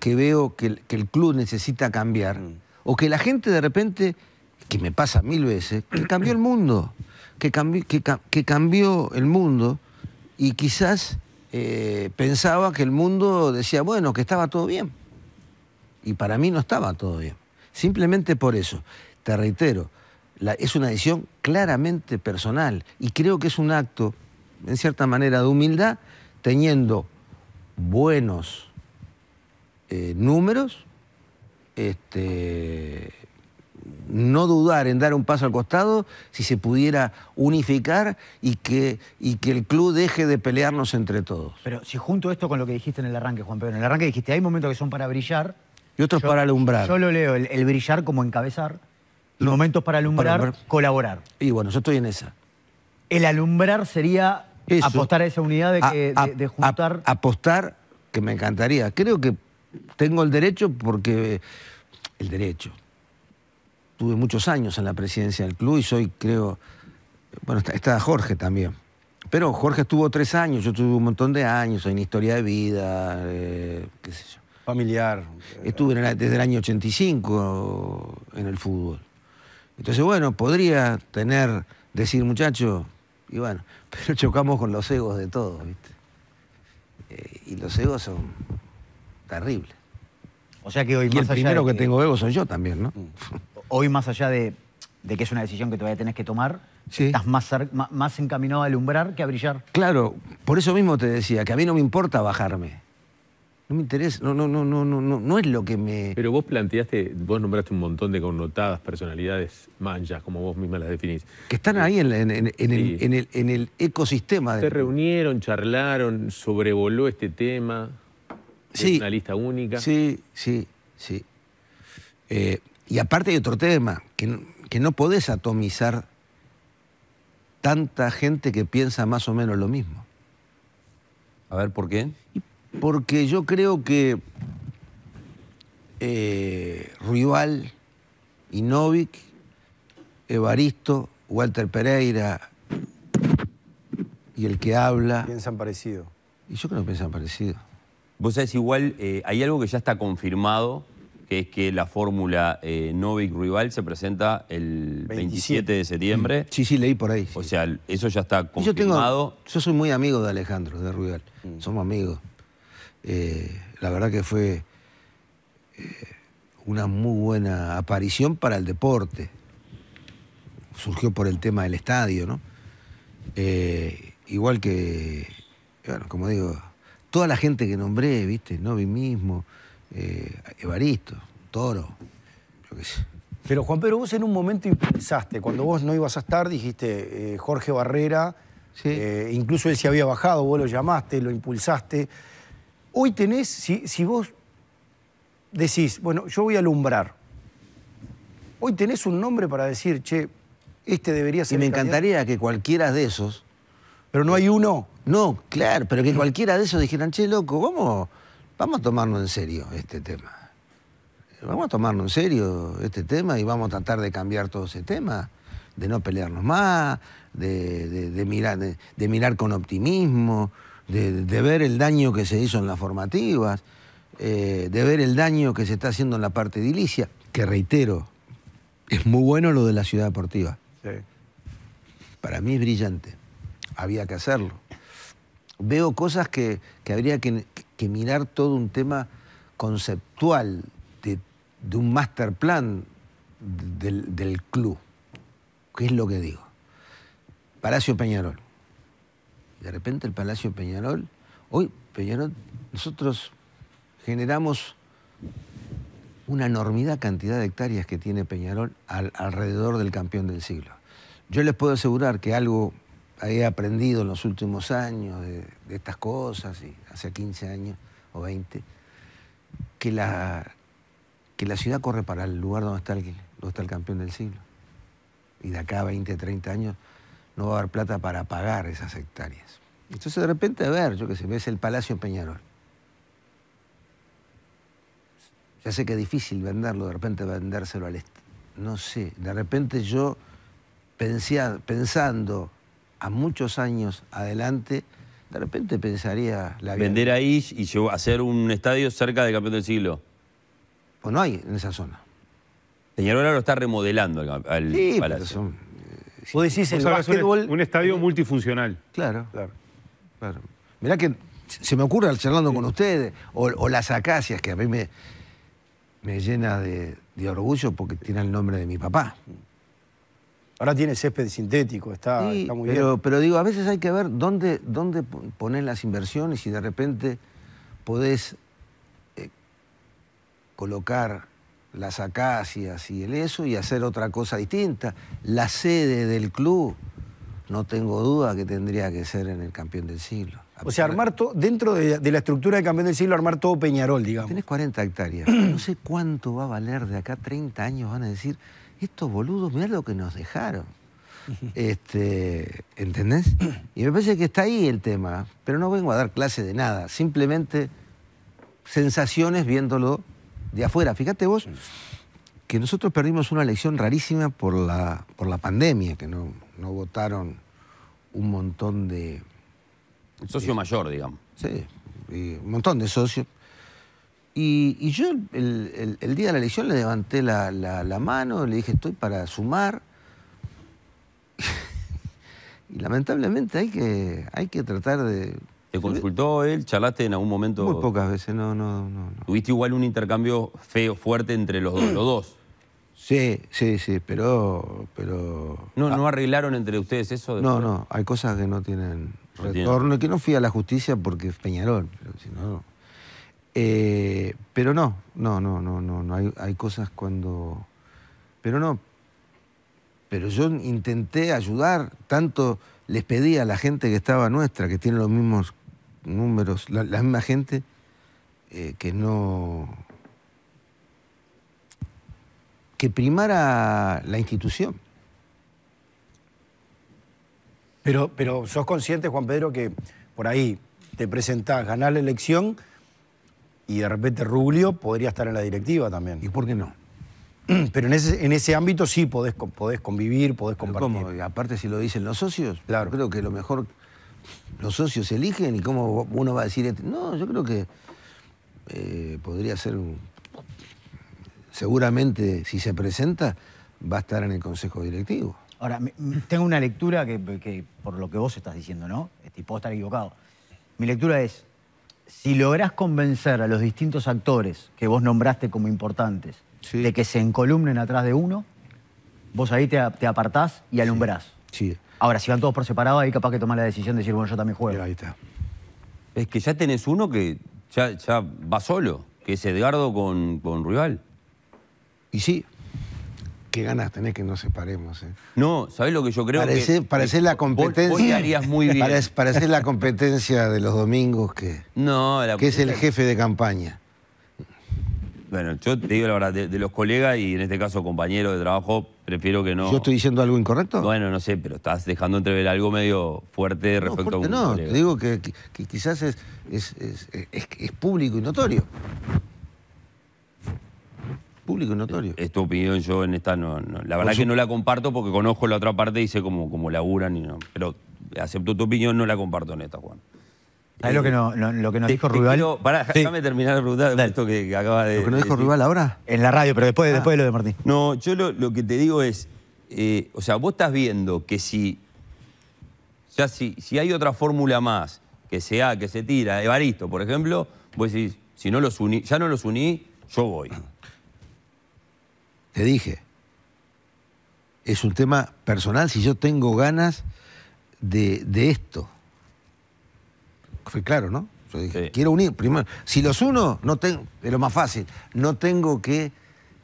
que veo que el, club necesita cambiar, mm. o que la gente de repente, que me pasa mil veces, que [COUGHS] cambió el mundo. que cambió el mundo y quizás eh, pensaba que el mundo decía, bueno, que estaba todo bien. Y para mí no estaba todo bien. Simplemente por eso, te reitero, es una decisión claramente personal y creo que es un acto, en cierta manera, de humildad, teniendo buenos eh, números, este, no dudar en dar un paso al costado si se pudiera unificar y que, y que el club deje de pelearnos entre todos. Pero si junto esto con lo que dijiste en el arranque, Juan Pedro, en el arranque dijiste, hay momentos que son para brillar. Y otros para alumbrar. Yo lo leo, el, brillar como encabezar, momentos para alumbrar, colaborar. Y bueno, yo estoy en esa. El alumbrar sería apostar a esa unidad de, juntar... apostar, que me encantaría. Creo que tengo el derecho porque... El derecho, estuve muchos años en la presidencia del club y soy, creo, bueno, está, Jorge también. Pero Jorge estuvo tres años, yo tuve un montón de años, soy en historia de vida, eh, qué sé yo. Familiar. Estuve desde el año 85 en el fútbol. Entonces, bueno, podría tener, decir muchacho, y bueno, [LAUGHS] pero chocamos con los egos de todos, ¿viste? Eh, y los egos son terribles. O sea que hoy el primero que, tengo ego soy yo también, ¿no? Mm. [LAUGHS] hoy más allá de, que es una decisión que todavía tenés que tomar, estás más, más encaminado a alumbrar que a brillar. Claro, por eso mismo te decía, que a mí no me importa bajarme. No me interesa, no, no, no, no, no, no no es lo que me. Pero vos planteaste, vos nombraste un montón de connotadas personalidades manchas, como vos misma las definís. Que están ahí en, en, el, ecosistema. Se reunieron, charlaron, sobrevoló este tema. Sí. Es una lista única. Sí, sí, sí. Eh, y aparte hay otro tema, que, no podés atomizar tanta gente que piensa más o menos lo mismo. A ver, ¿por qué? Porque yo creo que eh, Inovic, Evaristo, Walter Pereira y el que habla... Piensan parecido. Y yo creo que piensan parecido. Vos sabés, igual eh, hay algo que ya está confirmado que es que la fórmula Novi eh, Novik Rival se presenta el 27. de septiembre. Mm. Sí, sí, leí por ahí. O sea, eso ya está confirmado. Yo, soy muy amigo de Alejandro, de Rival. Mm. Somos amigos. Eh, la verdad que fue eh, una muy buena aparición para el deporte. Surgió por el tema del estadio, ¿no? igual que, bueno, como digo, toda la gente que nombré, ¿viste? Novi mismo. Eh, Evaristo, Toro, lo que sé. Pero Juan Pedro, vos en un momento impulsaste. Cuando vos no ibas a estar, dijiste eh, Jorge Barrera, eh, incluso él se había bajado, vos lo llamaste, lo impulsaste. Hoy tenés, si, vos decís, bueno, yo voy a alumbrar, hoy tenés un nombre para decir, che, este debería ser. Y me encantaría que cualquiera de esos. Pero no hay uno. No, claro, pero que cualquiera de esos dijeran, che, loco, ¿cómo...? vamos a tomarnos en serio este tema. Vamos a tomarnos en serio este tema y vamos a tratar de cambiar todo ese tema, de no pelearnos más, de, mirar, de, mirar con optimismo, de, ver el daño que se hizo en las formativas, eh, de ver el daño que se está haciendo en la parte edilicia, que reitero, es muy bueno lo de la ciudad deportiva. Para mí es brillante. Había que hacerlo. Veo cosas que habría que, que mirar todo un tema conceptual de, un master plan del, club. ¿Qué es lo que digo? Palacio Peñarol. De repente el Palacio Peñarol, hoy Peñarol, nosotros generamos una enormidad cantidad de hectáreas que tiene Peñarol alrededor del campeón del siglo. Yo les puedo asegurar que algo he aprendido en los últimos años de estas cosas y hace 15 años o 20, que la, que la ciudad corre para el lugar donde está el, está el campeón del siglo. Y de acá a 20, 30 años no va a haber plata para pagar esas hectáreas. Entonces de repente, a ver, yo qué sé, ves el Palacio Peñarol. Ya sé que es difícil venderlo, de repente vendérselo al... No sé, de repente yo pensando a muchos años adelante, de repente pensaría... La Vender ahí y hacer un estadio cerca del campeón del siglo. Pues no hay en esa zona. Señor, ahora lo está remodelando al, al sí, palacio. Son, eh, decís Un, estadio eh, multifuncional. Claro, claro. Mirá que se me ocurre al charlando con ustedes, o, las acacias, que a mí me, me llena de, de orgullo porque tiene el nombre de mi papá. Ahora tiene césped sintético, está, muy bien. Pero digo, a veces hay que ver dónde, dónde pones las inversiones y de repente podés eh, colocar las acacias y el eso y hacer otra cosa distinta. La sede del club, no tengo duda que tendría que ser en el campeón del siglo. O sea, armar todo, dentro de, de, la estructura del campeón del siglo, armar todo Peñarol, digamos. Tenés 40 hectáreas. [CLEARS THROAT] no sé cuánto va a valer de acá 30 años, van a decir, estos boludos, mirá lo que nos dejaron. Este, ¿Entendés? Y me parece que está ahí el tema, pero no vengo a dar clase de nada, simplemente sensaciones viéndolo de afuera. Fíjate vos que nosotros perdimos una elección rarísima por la, por la pandemia, que no, votaron un montón de... Socio mayor, digamos. Sí, un montón de socios. Y, yo el, día de la elección le levanté la, mano, le dije, estoy para sumar. [LAUGHS] y lamentablemente hay que, hay que tratar de... ¿Te consultó él? ¿Charlaste en algún momento? Muy pocas veces, no, no, no. Tuviste igual un intercambio feo, fuerte entre los, dos, los dos. Sí, sí, sí, pero... no, ¿No arreglaron entre ustedes eso? Después? No, no, hay cosas que no tienen retorno, Y que no fui a la justicia porque es Peñarol, pero eh, pero no, no, no, no, no, no. Hay, cosas cuando. Pero no. Pero yo intenté ayudar, tanto les pedí a la gente que estaba nuestra, que tiene los mismos números, la, misma gente, eh, que no. que primara la institución. Pero, pero sos consciente, Juan Pedro, que por ahí te presentás, ganar la elección y de repente Rubio podría estar en la directiva también. ¿Y por qué no? [CLEARS THROAT] Pero en ese, en ese ámbito sí podés, podés convivir, podés compartir. ¿cómo? Aparte si lo dicen los socios, claro. creo que lo mejor los socios eligen y cómo uno va a decir, este. no, yo creo que eh, podría ser, seguramente si se presenta, va a estar en el consejo directivo. Ahora, tengo una lectura que, por lo que vos estás diciendo, ¿no? Este, y Puedo estar equivocado. Mi lectura es, si lográs convencer a los distintos actores que vos nombraste como importantes de que se encolumnen atrás de uno, vos ahí te, apartás y alumbrás. Sí. Ahora, si van todos por separado, ahí capaz que tomás la decisión de decir, bueno, yo también juego. ahí está. Es que ya tenés uno que ya, va solo, que es Edgardo con, con Rival. Y sí, qué ganas tenés que nos separemos. Eh? No, ¿sabés lo que yo creo? Parece, la competencia. harías muy [LAUGHS] bien. Parece, la competencia de los domingos que, no, la, que es el jefe de campaña. Bueno, yo te digo la verdad, de, los colegas y en este caso compañeros de trabajo, prefiero que no. ¿Yo estoy diciendo algo incorrecto? Bueno, no sé, pero estás dejando entrever algo medio fuerte respecto a un No, te digo que, quizás es, es, es público y notorio. Eh, notorio. Es tu opinión, yo en esta no. La verdad que no la comparto porque conozco la otra parte y sé cómo, cómo laburan y no. Pero acepto tu opinión, no la comparto en esta, Juan. Ah, es lo que, no, lo que nos dijo rival pará, déjame terminar de preguntar esto que, acaba de. ¿Lo que nos dijo rival ahora? En la radio, pero después, ah. después de lo de Martín. No, yo lo, que te digo es. Eh, o sea, vos estás viendo que si. Ya si, si hay otra fórmula más que sea, que se tira, Evaristo, por ejemplo, vos decís, si no los uní, ya no los uní, yo voy. Te dije, es un tema personal si yo tengo ganas de, esto. Fue claro, ¿no? Yo dije, quiero unir. Primero, si los uno, no tengo, es lo más fácil. No tengo que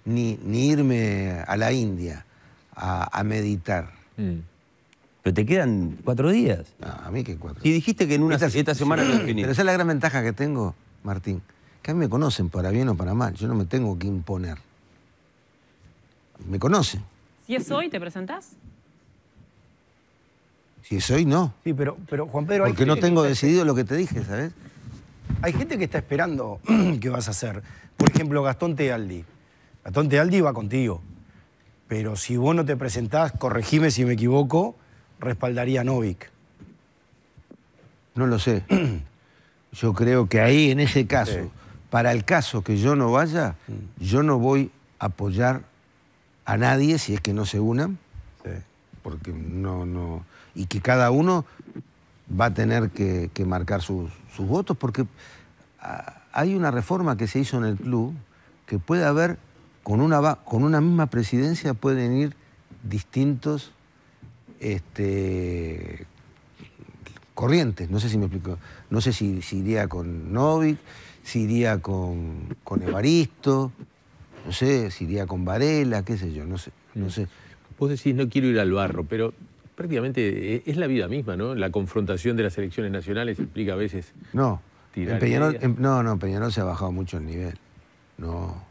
ni, irme a la India a, meditar. Mm. Pero te quedan cuatro días. a mí que cuatro. Y dijiste que en una siete semanas. semana Pero esa es la gran ventaja que tengo, Martín. Que a mí me conocen para bien o para mal. Yo no me tengo que imponer me conoce. Si es hoy, ¿te presentás? Si es hoy, no. Sí, pero, pero Juan Pedro... Porque no tengo decidido lo que te dije, ¿sabes? Hay gente que está esperando [CLEARS THROAT] qué vas a hacer. Por ejemplo, Gastón Tealdi. Gastón Tealdi va contigo. Pero si vos no te presentás, corregime si me equivoco, respaldaría a Novik. No lo sé. [CLEARS THROAT] Yo creo que ahí, en ese caso, para el caso que yo no vaya, mm. yo no voy a apoyar a nadie si es que no se unan, porque no, no, y que cada uno va a tener que, marcar sus, votos, porque ah, hay una reforma que se hizo en el club que puede haber, con una, con una misma presidencia pueden ir distintos este, corrientes, no sé si me explico, no sé si, iría con Novik, si iría con, con Evaristo, no sé, si iría con Varela, qué sé yo, no sé, no sé. Vos decís, no quiero ir al barro, pero prácticamente es la vida misma, ¿no? La confrontación de las elecciones nacionales implica a veces... No, en no, no, Peñarol se ha bajado mucho el nivel. No,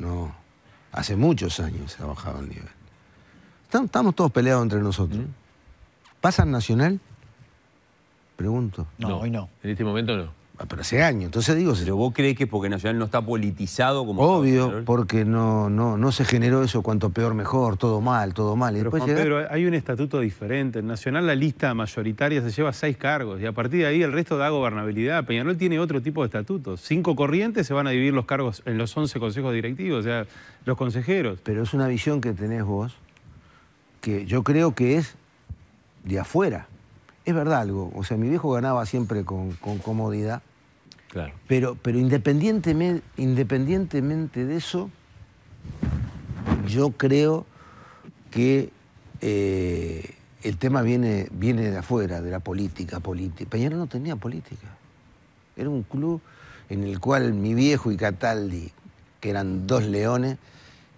no. Hace muchos años se ha bajado el nivel. Estamos todos peleados entre nosotros. Mm. ¿Pasa ¿Pasan Nacional? Pregunto. no, hoy no. En este momento no pero hace años. Entonces digo... ¿Pero vos crees que es porque Nacional no está politizado como... Obvio, porque no, no, no se generó eso cuanto peor mejor, todo mal, todo mal. pero hay un estatuto diferente. En Nacional la lista mayoritaria se lleva seis cargos y a partir de ahí el resto da gobernabilidad. Peñarol tiene otro tipo de estatuto Cinco corrientes se van a dividir los cargos en los once consejos directivos, o sea, los consejeros. Pero es una visión que tenés vos que yo creo que es de afuera es verdad algo. O sea, mi viejo ganaba siempre con, comodidad. Claro. Pero, pero independientemente, independientemente de eso, yo creo que eh, el tema viene, viene de afuera, de la política. política. no tenía política. Era un club en el cual mi viejo y Cataldi, que eran dos leones,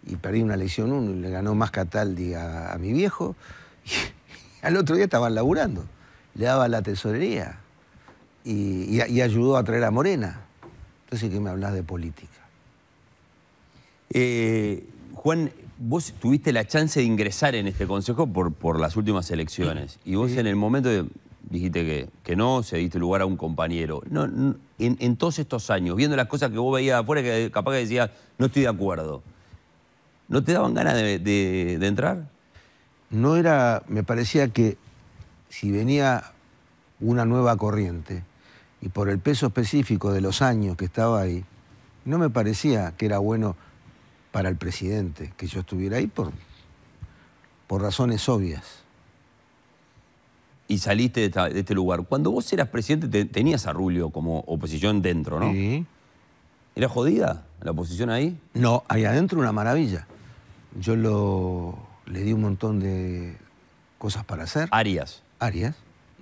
y perdí una elección uno y le ganó más Cataldi a mi viejo, [LAUGHS] y al otro día estaban laburando le daba la tesorería y, ayudó a traer a Morena. Entonces, ¿qué me hablas de política? Eh, Juan, vos tuviste la chance de ingresar en este consejo por, las últimas elecciones. Y vos en el momento dijiste que, no, se diste lugar a un compañero. en, todos estos años, viendo las cosas que vos veías afuera, que capaz que decías, no estoy de acuerdo. ¿No te daban ganas de entrar? No era, me parecía que si venía una nueva corriente, y por el peso específico de los años que estaba ahí, no me parecía que era bueno para el presidente que yo estuviera ahí por, por razones obvias. Y saliste de, este lugar. Cuando vos eras presidente tenías a Rulio como oposición dentro, ¿no? Sí. ¿Era jodida la oposición ahí? No, ahí adentro una maravilla. Yo lo, le di un montón de cosas para hacer. Arias. Arias.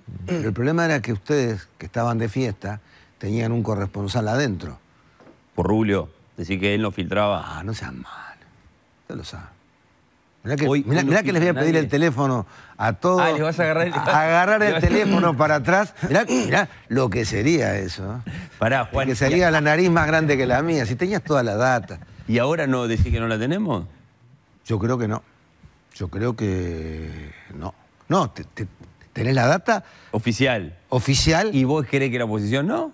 Mm. Pero el problema era que ustedes, que estaban de fiesta, tenían un corresponsal adentro. Por Rubio, decir que él lo filtraba. Ah, no sean mal. Usted lo sabe. Mirá que, les voy a pedir el teléfono a todos. Ah, les vas a agarrar el, [LAUGHS] agarrar el [LAUGHS] teléfono para atrás. Mirá, lo que sería eso. ¿eh? Pará, Juan. Que sería la nariz más grande que la mía, si tenías toda la data. ¿Y ahora no decís que no la tenemos? Yo creo que no. Yo creo que no. No, te, ¿Tenés la data? Oficial. ¿Oficial? ¿Y vos querés que la oposición no?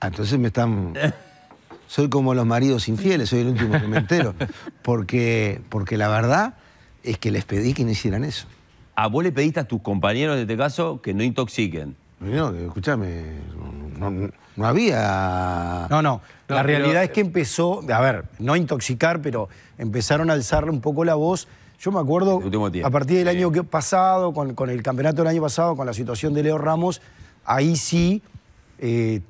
Ah, entonces me están... [LAUGHS] Soy como los maridos infieles, soy el último que me entero. Porque, porque la verdad es que les pedí que no hicieran eso. ¿A ah, vos le pediste a tus compañeros en este caso que no intoxiquen? No, escúchame, no, había... No, no, la realidad es que empezó, a ver, no intoxicar, pero empezaron a alzarle un poco la voz yo me acuerdo, a partir del año pasado, con, el campeonato del año pasado, con la situación de Leo Ramos, ahí sí eh,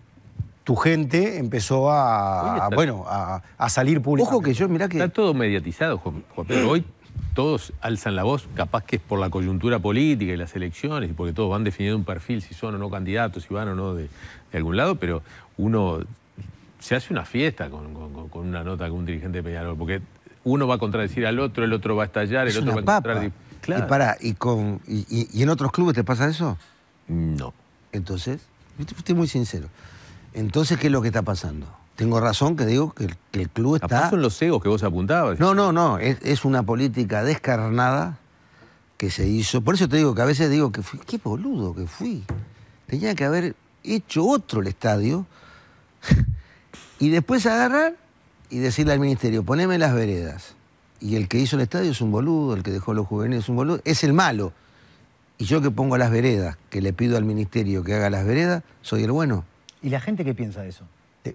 tu gente empezó a, bueno, a, salir público Ojo que yo, mirá que... Está todo mediatizado, pero Hoy todos alzan la voz, capaz que es por la coyuntura política y las elecciones, y porque todos van definiendo un perfil, si son o no candidatos, si van o no de, algún lado, pero uno se hace una fiesta con, una nota con un dirigente de Peñarol, porque uno va a contradecir al otro, el otro va a estallar, el otro va a encontrar... Y para, y, con, y, en otros clubes te pasa eso? No. Entonces, estoy muy sincero. Entonces, ¿qué es lo que está pasando? Tengo razón que digo que el, club está... son los egos que vos apuntabas. No, no, no. Es, es, una política descarnada que se hizo. Por eso te digo que a veces digo que fui... Qué boludo que fui. Tenía que haber hecho otro el estadio [LAUGHS] y después agarrar y decirle al ministerio, poneme las veredas. Y el que hizo el estadio es un boludo, el que dejó los juveniles es un boludo, es el malo. Y yo que pongo las veredas, que le pido al ministerio que haga las veredas, soy el bueno. ¿Y la gente qué piensa de eso? Eh,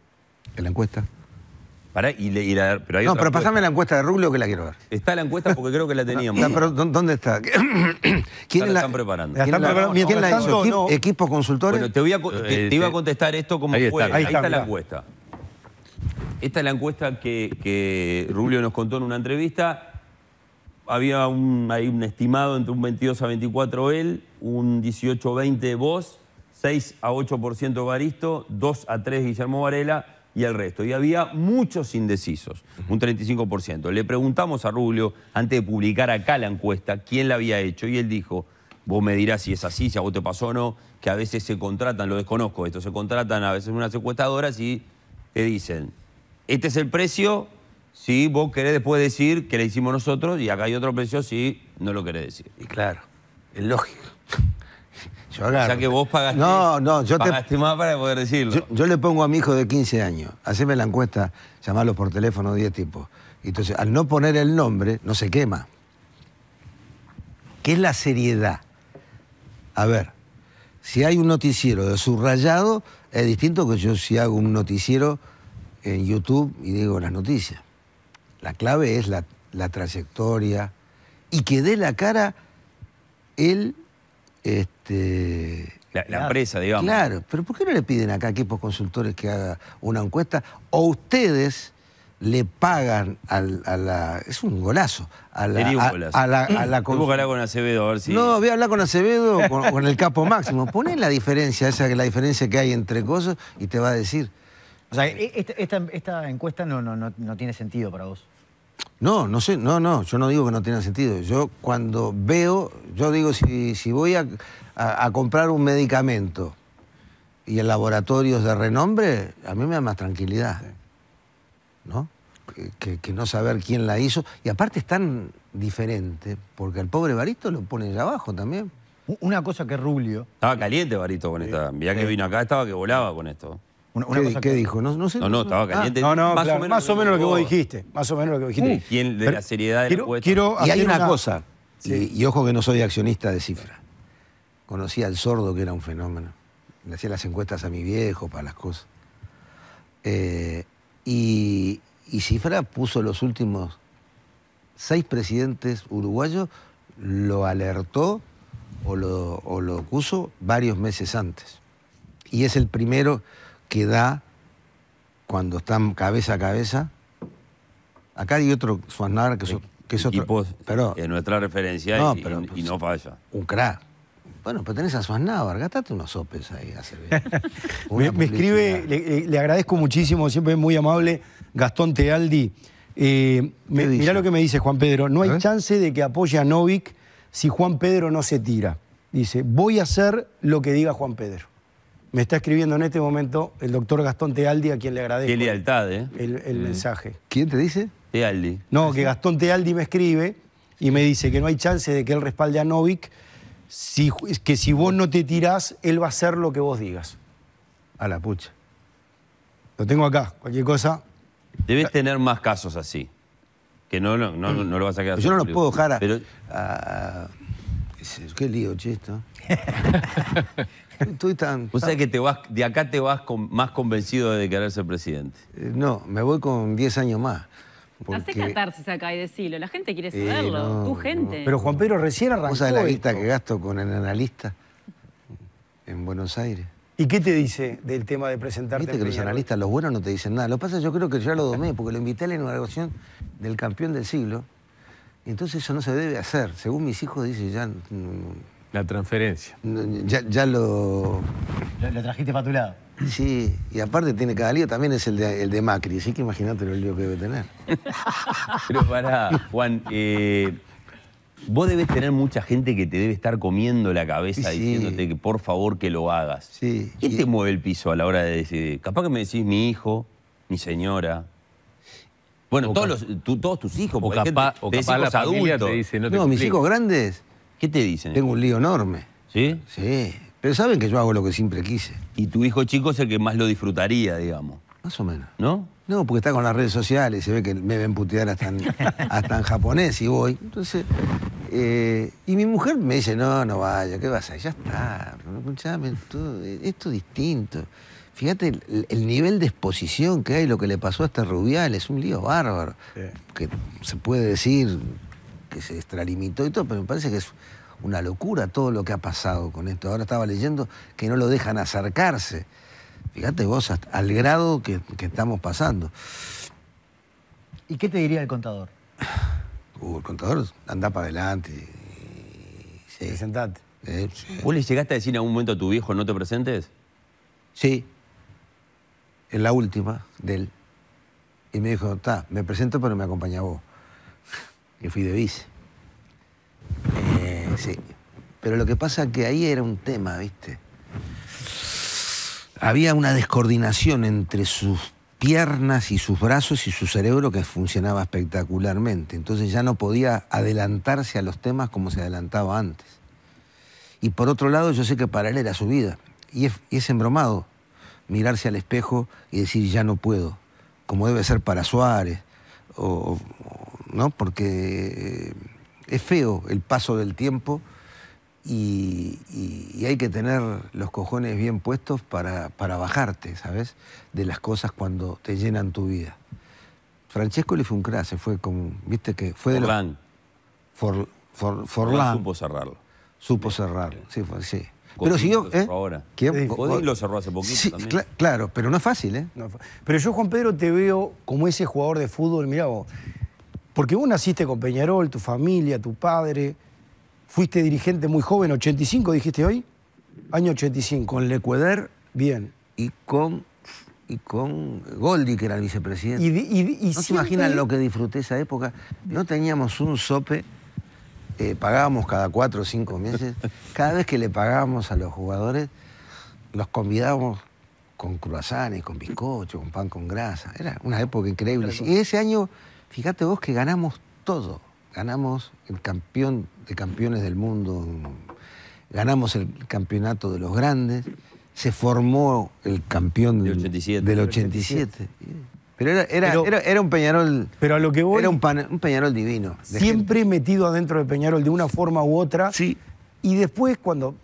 en la encuesta. ¿Para? y, la, no, pero pasame la encuesta de Rubio que la quiero ver. Está la encuesta porque creo que la [LAUGHS] teníamos. ¿dónde está? [COUGHS] ¿Quién la, están preparando? ¿Equipos consultores? Bueno, te, voy a, iba a este, contestar esto como ahí, está la encuesta. Esta es la encuesta que, que Rubio nos contó en una entrevista. Había un, estimado entre un 22 a 24 él, un 18 a 20 vos, 6 a 8% Baristo, 2 a 3 Guillermo Varela y el resto. Y había muchos indecisos, un 35%. Le preguntamos a Rubio, antes de publicar acá la encuesta, quién la había hecho y él dijo, vos me dirás si es así, si a vos te pasó o no, que a veces se contratan, lo desconozco esto, se contratan a veces unas secuestradoras y te dicen, este es el precio si vos querés después decir que le hicimos nosotros y acá hay otro precio si no lo querés decir. Y claro, es lógico. [LAUGHS] Yo O sea que vos pagaste, no, no, yo pagaste más para poder decirlo. Yo, le pongo a mi hijo de 15 años, haceme la encuesta, llamarlo por teléfono 10 tipos. Entonces, al no poner el nombre, no se quema. ¿Qué es la seriedad? A ver, si hay un noticiero de subrayado, es distinto que yo si hago un noticiero en YouTube y digo las noticias. La clave es la, trayectoria y que dé la cara el... Este, la, empresa, digamos. Claro, pero ¿por qué no le piden acá a equipos consultores que haga una encuesta? O ustedes le pagan a la... Es un golazo. A la, un golazo. A, la, [CLEARS THROAT] con... Acevedo, a ver si... No, voy a hablar con Acevedo con, el capo máximo. Ponen la diferencia, esa que la diferencia que hay entre cosas y te va a decir... O sea, e, esta, encuesta no, tiene sentido para vos. No, no sé, no, no, yo no digo que no tenga sentido. Yo cuando veo, yo digo, si, voy a, comprar un medicamento y en laboratorios de renombre, a mí me da más tranquilidad, ¿no? Que, no saber quién la hizo. Y aparte es tan diferente, porque el pobre Barito lo pone allá abajo también. Una cosa que Rubio... Estaba caliente Barito con esta. Mirá que vino acá, estaba que volaba con esto. Una, ¿Qué, cosa que... dijo? No, no, sé. No, no, estaba caliente. Ah, no, no, más, o menos, lo que vos dijiste. Más o menos lo que dijiste. ¿Quién de la seriedad quiero, quiero Y hay una, cosa, y, ojo que no soy accionista de cifra. Conocí al sordo, que era un fenómeno. Le hacía las encuestas a mi viejo para las cosas. Eh, y, Cifra puso los últimos seis presidentes uruguayos, lo alertó o lo, o lo puso varios meses antes. Y es el primero que da cuando están cabeza a cabeza. Acá hay otro Suaznar que, es, que es otro. Pero, en nuestra referencia y, pues no falla. Un cra. Bueno, pero tenés a Suaznavar, gastate unos sopes ahí, [LAUGHS] me, escribe, le, agradezco muchísimo, siempre es muy amable, Gastón Tealdi. Eh, mirá lo que me dice Juan Pedro, no hay chance de que apoye a Novik si Juan Pedro no se tira. Dice, voy a hacer lo que diga Juan Pedro. Me está escribiendo en este momento el doctor Gastón Tealdi, a quien le agradezco. Qué lealtad, ¿eh? El, mensaje. ¿Quién te dice? Tealdi. No, que Gastón Tealdi me escribe y me dice que no hay chance de que él respalde a Novik, que si vos no te tirás, él va a hacer lo que vos digas. A la pucha. Lo tengo acá, cualquier cosa. Debes tener más casos así. Que no, lo vas a quedar. Yo no los puedo dejar a, pero... Qué lío, che, [LAUGHS] [LAUGHS] Estoy tan... que de acá te vas más convencido de querer presidente. Eh, no, me voy con 10 años más. Porque... cantarse catarsis acá y decirlo. La gente quiere eh, saberlo. tu gente. Pero Juan Pedro recién arrancó. ¿Vos la lista que gasto con el analista en Buenos Aires? ¿Y qué te dice del tema de presentarte? Viste que los analistas, los buenos, no te dicen nada. Lo que pasa yo creo que ya lo domé, porque lo invité a la inauguración del campeón del siglo. Y entonces eso no se debe hacer. Según mis hijos, dice ya... La transferencia. ya, lo... lo... trajiste para tu lado. Sí, y aparte tiene cada lío, también es el de, el de Macri, así que imagínate lo lío que debe tener. [LAUGHS] Pero pará, Juan, eh, vos debes tener mucha gente que te debe estar comiendo la cabeza diciéndote que por favor que lo hagas. Sí. ¿Qué te mueve el piso a la hora de decidir? Capaz que me decís mi hijo, mi señora, bueno, todos, los, todos tus hijos, porque o capaz, o capaz la adultos. Te dice, no, te no mis hijos grandes ¿Qué te dicen? Tengo un lío enorme. ¿Sí? Sí. Pero saben que yo hago lo que siempre quise. Y tu hijo chico es el que más lo disfrutaría, digamos. Más o menos. ¿No? No, porque está con las redes sociales, se ve que me ven putear hasta en, [LAUGHS] hasta japonés y voy. Entonces, eh, y mi mujer me dice, no, no vaya, ¿qué vas a Ya está, escuchame, esto, es distinto. Fíjate el, nivel de exposición que hay, lo que le pasó a este Rubial, es un lío bárbaro. Que se puede decir, que se extralimitó y todo, pero me parece que es una locura todo lo que ha pasado con esto. Ahora estaba leyendo que no lo dejan acercarse. Fíjate vos, al grado que, estamos pasando. ¿Y qué te diría el contador? Uh, el contador anda para adelante. Sí. Presentate. llegaste a decir en algún momento a tu viejo no te presentes? Sí. En la última de él. Y me dijo, está, me presento pero me acompaña vos que fui de vice. Eh, sí. Pero lo que pasa es que ahí era un tema, ¿viste? Había una descoordinación entre sus piernas y sus brazos y su cerebro que funcionaba espectacularmente. Entonces ya no podía adelantarse a los temas como se adelantaba antes. Y por otro lado, yo sé que para él era su vida. Y es, embromado mirarse al espejo y decir ya no puedo, como debe ser para Suárez o ¿no? porque eh, es feo el paso del tiempo y, hay que tener los cojones bien puestos para, para, bajarte, ¿sabes? De las cosas cuando te llenan tu vida. Francesco le se fue con, viste que fue de Forlán. Supo cerrarlo. Supo cerrarlo, sí, fue, sí. Pero si ¿eh? ahora. lo cerró hace poquito claro, pero no es fácil, ¿eh? pero yo, Juan Pedro, te veo como ese jugador de fútbol, mira vos, porque vos naciste con Peñarol, tu familia, tu padre, fuiste dirigente muy joven, 85 dijiste hoy, año 85. Con Lecueder, bien. Y con, y con Goldi, que era el vicepresidente. ¿No se imaginan lo que disfruté esa época? No teníamos un sope, eh, pagábamos cada cuatro o cinco meses. [LAUGHS] Cada vez que le pagábamos a los jugadores, los convidábamos con croissants, con bizcocho, con pan con grasa. Era una época increíble. Y ese año Fíjate vos que ganamos todo. Ganamos el campeón de campeones del mundo, ganamos el campeonato de los grandes, se formó el campeón del 87. Pero, era, un Peñarol. Pero a lo que voy, Era un, Peñarol divino. Siempre metido adentro de Peñarol de una forma u otra. Sí. Y después, cuando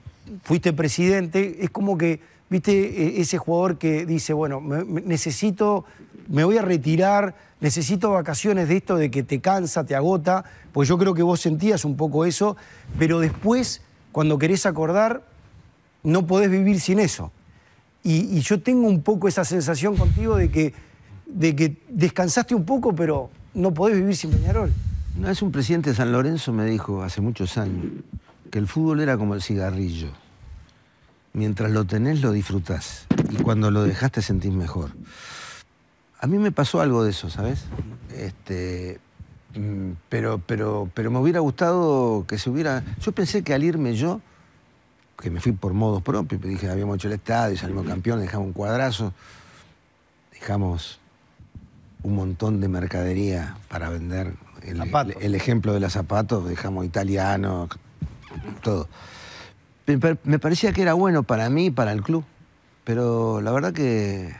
fuiste presidente, es como que, viste, e, ese jugador que dice, bueno, necesito me voy a retirar, necesito vacaciones de esto, de que te cansa, te agota, pues yo creo que vos sentías un poco eso, pero después, cuando querés acordar, no podés vivir sin eso. Y, yo tengo un poco esa sensación contigo de que, de que descansaste un poco, pero no podés vivir sin Peñarol. Una vez un presidente de San Lorenzo me dijo, hace muchos años, que el fútbol era como el cigarrillo. Mientras lo tenés, lo disfrutás. Y cuando lo dejaste te sentís mejor. A mí me pasó algo de eso, ¿sabes? Este, mm, pero, pero, pero me hubiera gustado que se hubiera... Yo pensé que al irme yo, que me fui por modos propios, pues dije, habíamos hecho el estadio, salimos campeones, dejamos un cuadrazo, dejamos un montón de mercadería para vender. El, el ejemplo de los zapatos, dejamos italiano, todo. Me parecía que era bueno para mí y para el club, pero la verdad que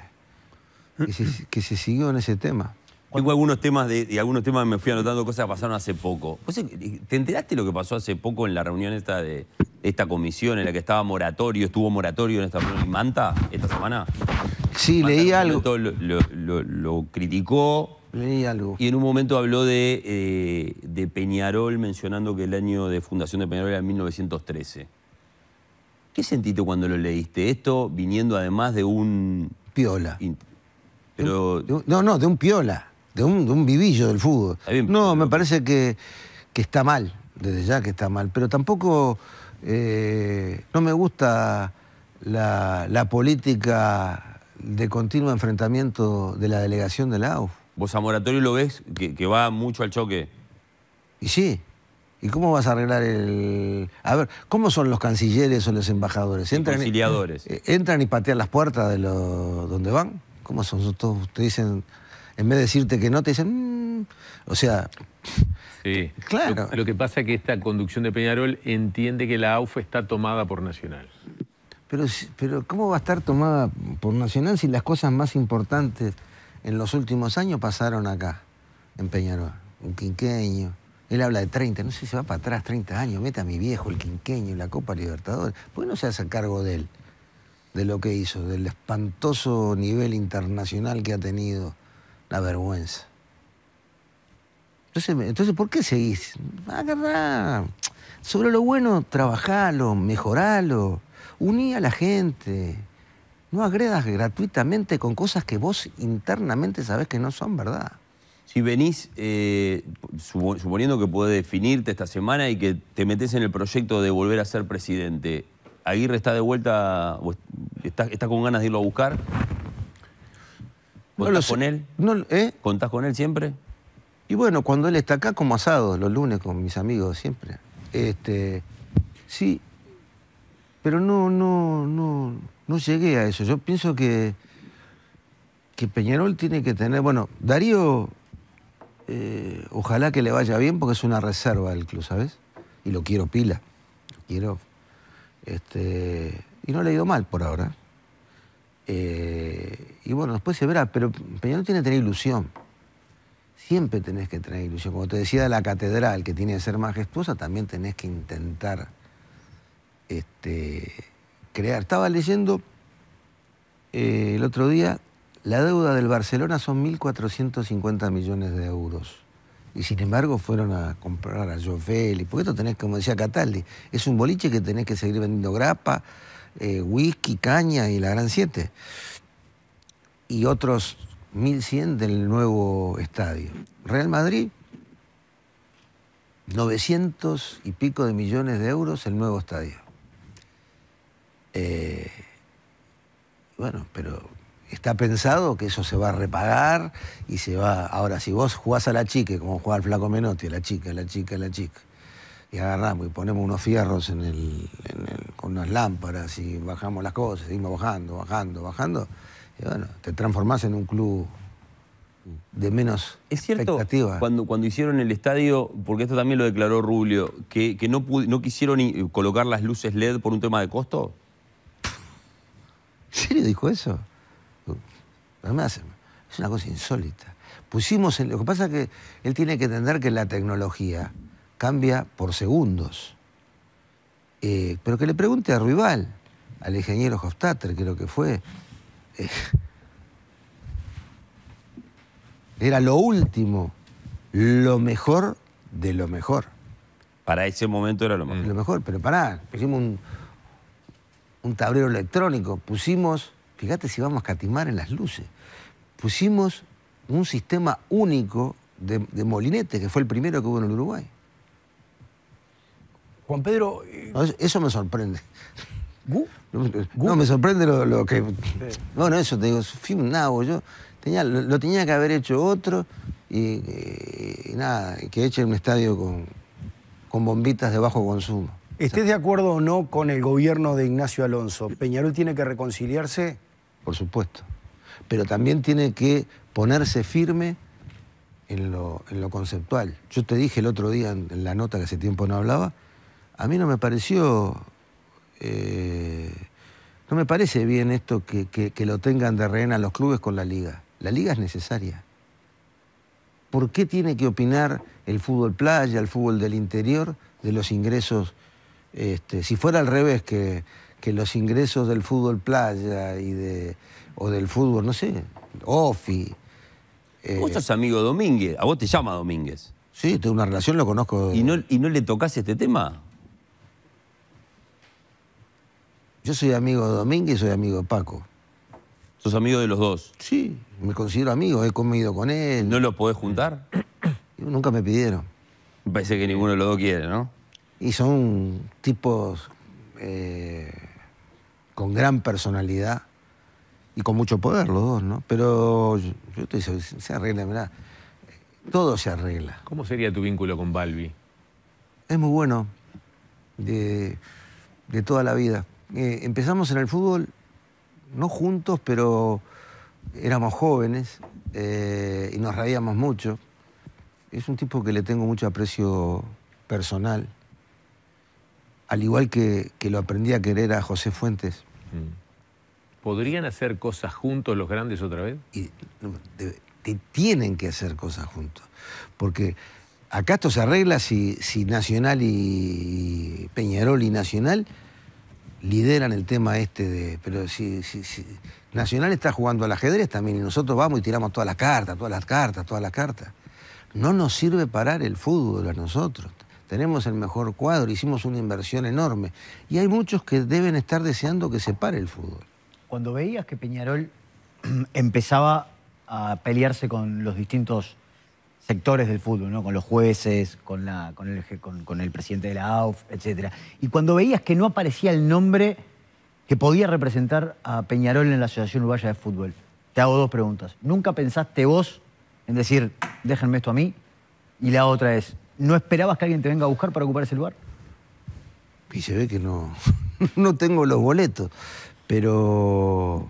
que se, siguió en ese tema. Tengo algunos temas de, y algunos temas me fui anotando cosas que pasaron hace poco. Eh, eh, ¿Te enteraste lo que pasó hace poco en la reunión esta de esta comisión en la que estaba moratorio, estuvo moratorio en esta reunión Manta esta semana? Sí, leí algo. Lo, criticó. Leí algo. Y en un momento habló eh, de, Peñarol, mencionando que el año de fundación de Peñarol era 1913. ¿Qué sentiste cuando lo leíste? Esto viniendo además de un. Piola. Pero... no, no, de un piola, de un, vivillo del fútbol. no, me parece que, está mal, desde ya que está mal, pero tampoco eh, no me gusta la, política de continuo enfrentamiento de la delegación de la AUF. ¿Vos a Moratorio lo ves que, va mucho al choque? Y sí, ¿Y cómo vas a arreglar el.? A ver, ¿cómo son los cancilleres o los embajadores? Entran, y, eh, entran y patean las puertas de donde van. ¿Cómo son todos? dicen, en vez de decirte que no, te dicen, mm". o sea... [LAUGHS] Claro. Lo, que pasa es que esta conducción de Peñarol entiende que la AUFA está tomada por Nacional. Pero, pero ¿cómo va a estar tomada por Nacional si las cosas más importantes en los últimos años pasaron acá, en Peñarol? Un quinqueño. Él habla de 30, no sé si se va para atrás, 30 años, mete a mi viejo, el quinqueño, la Copa Libertadores. ¿Por qué no se hace cargo de él? de lo que hizo, del espantoso nivel internacional que ha tenido, la vergüenza. Entonces, ¿por qué seguís? Ah, agarrá. Sobre lo bueno, trabajalo, mejoralo, uní a la gente. No agredas gratuitamente con cosas que vos internamente sabés que no son verdad. Si venís, eh, suponiendo que podés definirte esta semana y que te metes en el proyecto de volver a ser presidente, Aguirre está de vuelta, está, con ganas de irlo a buscar. ¿Contás con él? No, ¿eh? ¿Contás con él siempre? Y bueno, cuando él está acá, como asado, los lunes con mis amigos siempre. Este, sí, pero no, no, no, no llegué a eso. Yo pienso que, que Peñarol tiene que tener. Bueno, Darío, eh, ojalá que le vaya bien porque es una reserva del club, ¿sabes? Y lo quiero pila. quiero este, y no le ha ido mal por ahora. Eh, y bueno, después se verá, pero no tiene que tener ilusión. Siempre tenés que tener ilusión. Como te decía la catedral, que tiene que ser majestuosa, también tenés que intentar este, crear. Estaba leyendo eh, el otro día, la deuda del Barcelona son 1.450 millones de euros. Y sin embargo fueron a comprar a Jovelli, porque esto tenés, como decía Cataldi, es un boliche que tenés que seguir vendiendo grapa, eh, whisky, caña y la Gran 7. Y otros 1.100 del nuevo estadio. Real Madrid, 900 y pico de millones de euros el nuevo estadio. Eh, bueno, pero está pensado que eso se va a repagar y se va. Ahora, si vos jugás a la chica, como juega el Flaco Menotti, a la chica, a la chica, a la chica, y agarramos y ponemos unos fierros con unas lámparas y bajamos las cosas, seguimos bajando, bajando, bajando, y bueno, te transformás en un club de menos es cierto, Cuando, cuando hicieron el estadio, porque esto también lo declaró Rubio, que, no, no quisieron colocar las luces LED por un tema de costo. ¿En serio dijo eso? es una cosa insólita. Pusimos, en, lo que pasa es que él tiene que entender que la tecnología cambia por segundos. Eh, pero que le pregunte a Rival, al ingeniero Hofstadter, lo que fue. Eh, era lo último, lo mejor de lo mejor. Para ese momento era lo mejor. Lo mejor, pero para pusimos un, un tablero electrónico, pusimos Fíjate si vamos a catimar en las luces. Pusimos un sistema único de, molinete, que fue el primero que hubo en el Uruguay. Juan Pedro... Eh, ah, eso me sorprende. ¿Gu? No, me sorprende lo, que... Bueno, eso te digo, fui un nabo. Yo lo, tenía que haber hecho otro eh, y, nada, que eche un estadio con, con bombitas de bajo consumo. ¿Estés de acuerdo o no con el gobierno de Ignacio Alonso? ¿Peñarol tiene que reconciliarse? por supuesto. Pero también tiene que ponerse firme en lo, conceptual. Yo te dije el otro día en, la nota que hace tiempo no hablaba, a mí no me pareció... Eh, no me parece bien esto que, lo tengan de rehén a los clubes con la liga. La liga es necesaria. ¿Por qué tiene que opinar el fútbol playa, el fútbol del interior, de los ingresos? Este, si fuera al revés, que que los ingresos del fútbol playa y de, o del fútbol, no sé, OFI. Eh, vos sos amigo Domínguez, a vos te llama Domínguez. Sí, tengo una relación, lo conozco. ¿Y no, y no le tocas este tema? Yo soy amigo de Domínguez y soy amigo de Paco. ¿Sos amigo de los dos? Sí, me considero amigo, he comido con él. ¿No lo podés juntar? [CLEARS THROAT] Nunca me pidieron. Me parece que ninguno de los dos quiere, ¿no? Y son tipos eh, con gran personalidad y con mucho poder los dos, ¿no? Pero yo, te digo, se arregla, verdad todo se arregla. ¿Cómo sería tu vínculo con Balbi? Es muy bueno, de, toda la vida. Eh, empezamos en el fútbol, no juntos, pero éramos jóvenes eh, y nos reíamos mucho. Es un tipo que le tengo mucho aprecio personal al igual que, lo aprendí a querer a José Fuentes. Mm. ¿Podrían hacer cosas juntos los grandes otra vez? tienen que hacer cosas juntos. Porque acá esto se arregla si, si Nacional y, Peñarol y Nacional lideran el tema este de. Pero si, Nacional está jugando al ajedrez también y nosotros vamos y tiramos todas las cartas, todas las cartas, todas las cartas. No nos sirve parar el fútbol a nosotros. Tenemos el mejor cuadro, hicimos una inversión enorme. Y hay muchos que deben estar deseando que se pare el fútbol. Cuando veías que Peñarol [CLEARS THROAT] empezaba a pelearse con los distintos sectores del fútbol, ¿no? con los jueces, con, el, con el presidente de la AUF, etc. Y cuando veías que no aparecía el nombre que podía representar a Peñarol en la Asociación Uruguaya de Fútbol, te hago dos preguntas. ¿Nunca pensaste vos en decir, déjenme esto a mí? Y la otra es, ¿No esperabas que alguien te venga a buscar para ocupar ese lugar? Y se ve que no, [LAUGHS] no tengo los boletos. Pero.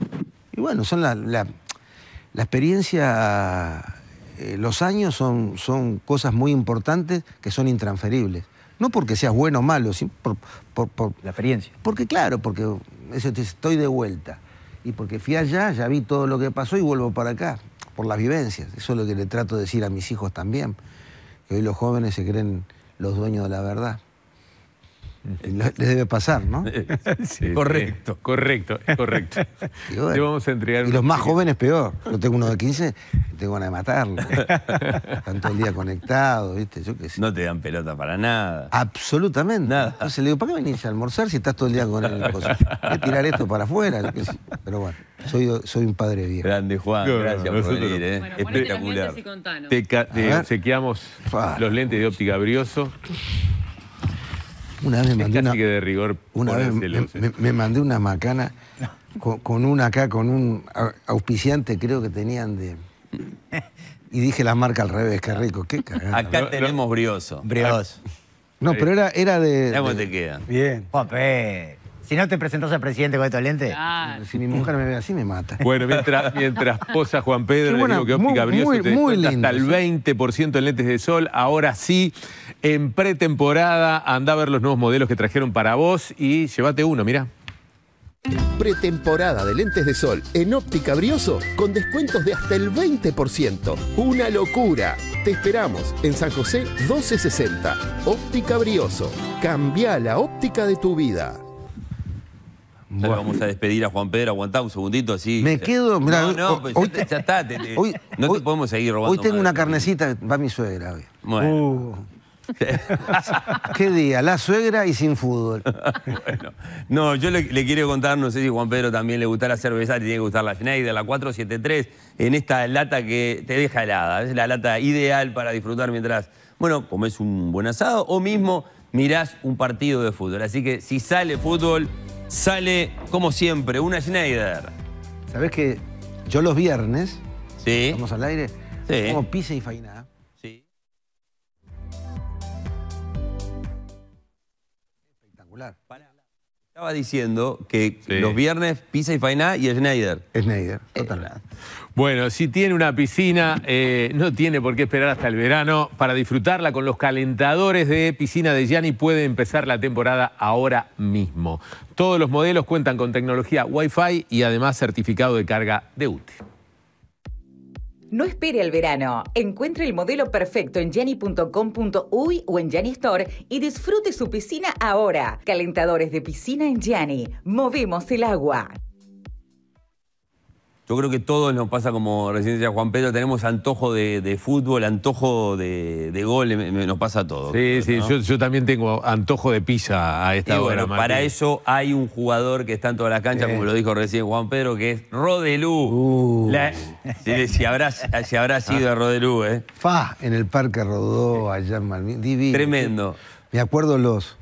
Y bueno, son la, la, experiencia. Eh, los años son, son cosas muy importantes que son intransferibles. No porque seas bueno o malo, sino por, por, La experiencia. Porque, claro, porque estoy de vuelta. Y porque fui allá, ya vi todo lo que pasó y vuelvo para acá, por las vivencias. Eso es lo que le trato de decir a mis hijos también hoy los jóvenes se creen los dueños de la verdad. Les debe pasar, ¿no? [LAUGHS] [LAUGHS] correcto. Correcto, correcto. [LAUGHS] Y, a entregar los más jóvenes peor. Yo tengo uno de 15, tengo que de matarlo. Están todo el día conectados, ¿viste? Yo qué sé. No te dan pelota para nada. Absolutamente. Nada. Entonces le digo, ¿para qué venís a almorzar si estás todo el día con el tirar esto para afuera, Pero bueno, soy, un padre viejo. Grande Juan, gracias por venir. ¿eh? Espectacular. te, los lentes de óptica brioso. Una vez mandé una, me, mandé una macana con, una acá, con un auspiciante, creo que tenían de. [LAUGHS] Y dije la marca al revés, qué rico, qué cagada. Acá tenemos brioso. Brioso. No, pero era, era de. ¿Cómo te queda? Bien. Papé. Si no te presentas al presidente con estos lentes, si mi mujer me ve así, me mata. Bueno, mientras, mientras [LAUGHS] posa Juan Pedro, bueno digo que óptica muy, hasta el 20% ¿eh? de lentes de sol. Ahora sí, en pretemporada. Anda a ver los nuevos modelos que trajeron para vos y llévate uno, mirá. Pretemporada de lentes de sol en óptica brioso con descuentos de hasta el 20%. Una locura. Te esperamos en San José 1260. Óptica brioso. Cambia la óptica de tu vida. Bueno. vamos a despedir a Juan Pedro, aguantá un segundito así. Me quedo, no, no, pues ya, está, hoy, no te podemos seguir robando. Hoy tengo una carnecita, va mi suegra. Bueno. Uh. [LAUGHS] ¿Qué día? La suegra y sin fútbol. [LAUGHS] bueno, no, yo le, quiero contar, no sé si Juan Pedro también le gusta la cerveza, le tiene que gustar la Schneider, la 473, en esta lata que te deja helada. Es la lata ideal para disfrutar mientras, bueno, comes un buen asado o mismo mirás un partido de fútbol. Así que si sale fútbol, sale, como siempre, una Schneider. Sabes que yo los viernes, sí. estamos al aire, sí. como pizza y fainada. Estaba diciendo que los viernes Pisa y Fainá y Schneider. Schneider, Bueno, si tiene una piscina, eh, no tiene por qué esperar hasta el verano. Para disfrutarla con los calentadores de Piscina de Gianni puede empezar la temporada ahora mismo. Todos los modelos cuentan con tecnología Wi-Fi y además certificado de carga de útil. No espere al verano. Encuentre el modelo perfecto en jenny.com.uy o en Yanni Store y disfrute su piscina ahora. Calentadores de piscina en Yanni. Movemos el agua. Yo creo que todos nos pasa como recién decía Juan Pedro, tenemos antojo de, fútbol, antojo de, goles, gol, nos pasa todo. Sí, sí, yo, también tengo antojo de pizza a esta y Bueno, para eso hay un jugador que está en toda la cancha, como lo dijo recién Juan Pedro, que es Rodelú. Uh. si, habrá habrás, si ido ah. Rodelú, ¿eh? Fa, en el parque Rodó, allá en Tremendo. Me acuerdo los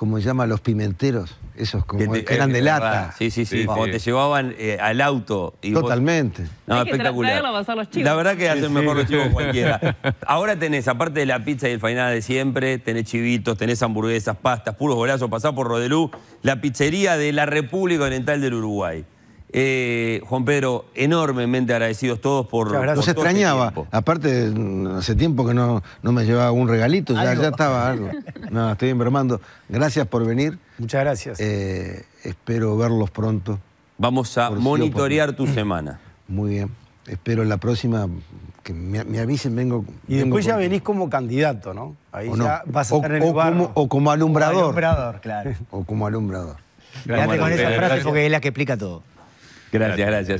como llaman los pimenteros, esos como que eran de lata. Sí, sí, sí. Cuando te llevaban eh, al auto. Totalmente. espectacular. los chivos. La verdad que hacen mejor los chivos cualquiera. [LAUGHS] Ahora tenés, aparte de la pizza y el fainada de siempre, tenés chivitos, tenés hamburguesas, pastas, puros golazos, pasá por Rodelú, la pizzería de la República Oriental del Uruguay. Eh, Juan Pedro, enormemente agradecidos todos por. nos este extrañaba. Aparte, hace tiempo que no, no me llevaba un regalito, ya, estaba No, estoy enfermando. Gracias por venir. Muchas gracias. Eh, espero verlos pronto. Vamos a monitorear tu semana. [CLEARS THROAT] Muy bien. Espero la próxima que me, avisen, vengo. Y después ya venís como candidato, ¿no? Ahí o Como, o alumbrador. o como alumbrador. [LAUGHS] Quédate con esa frase porque es la que explica todo. Gracias, gracias.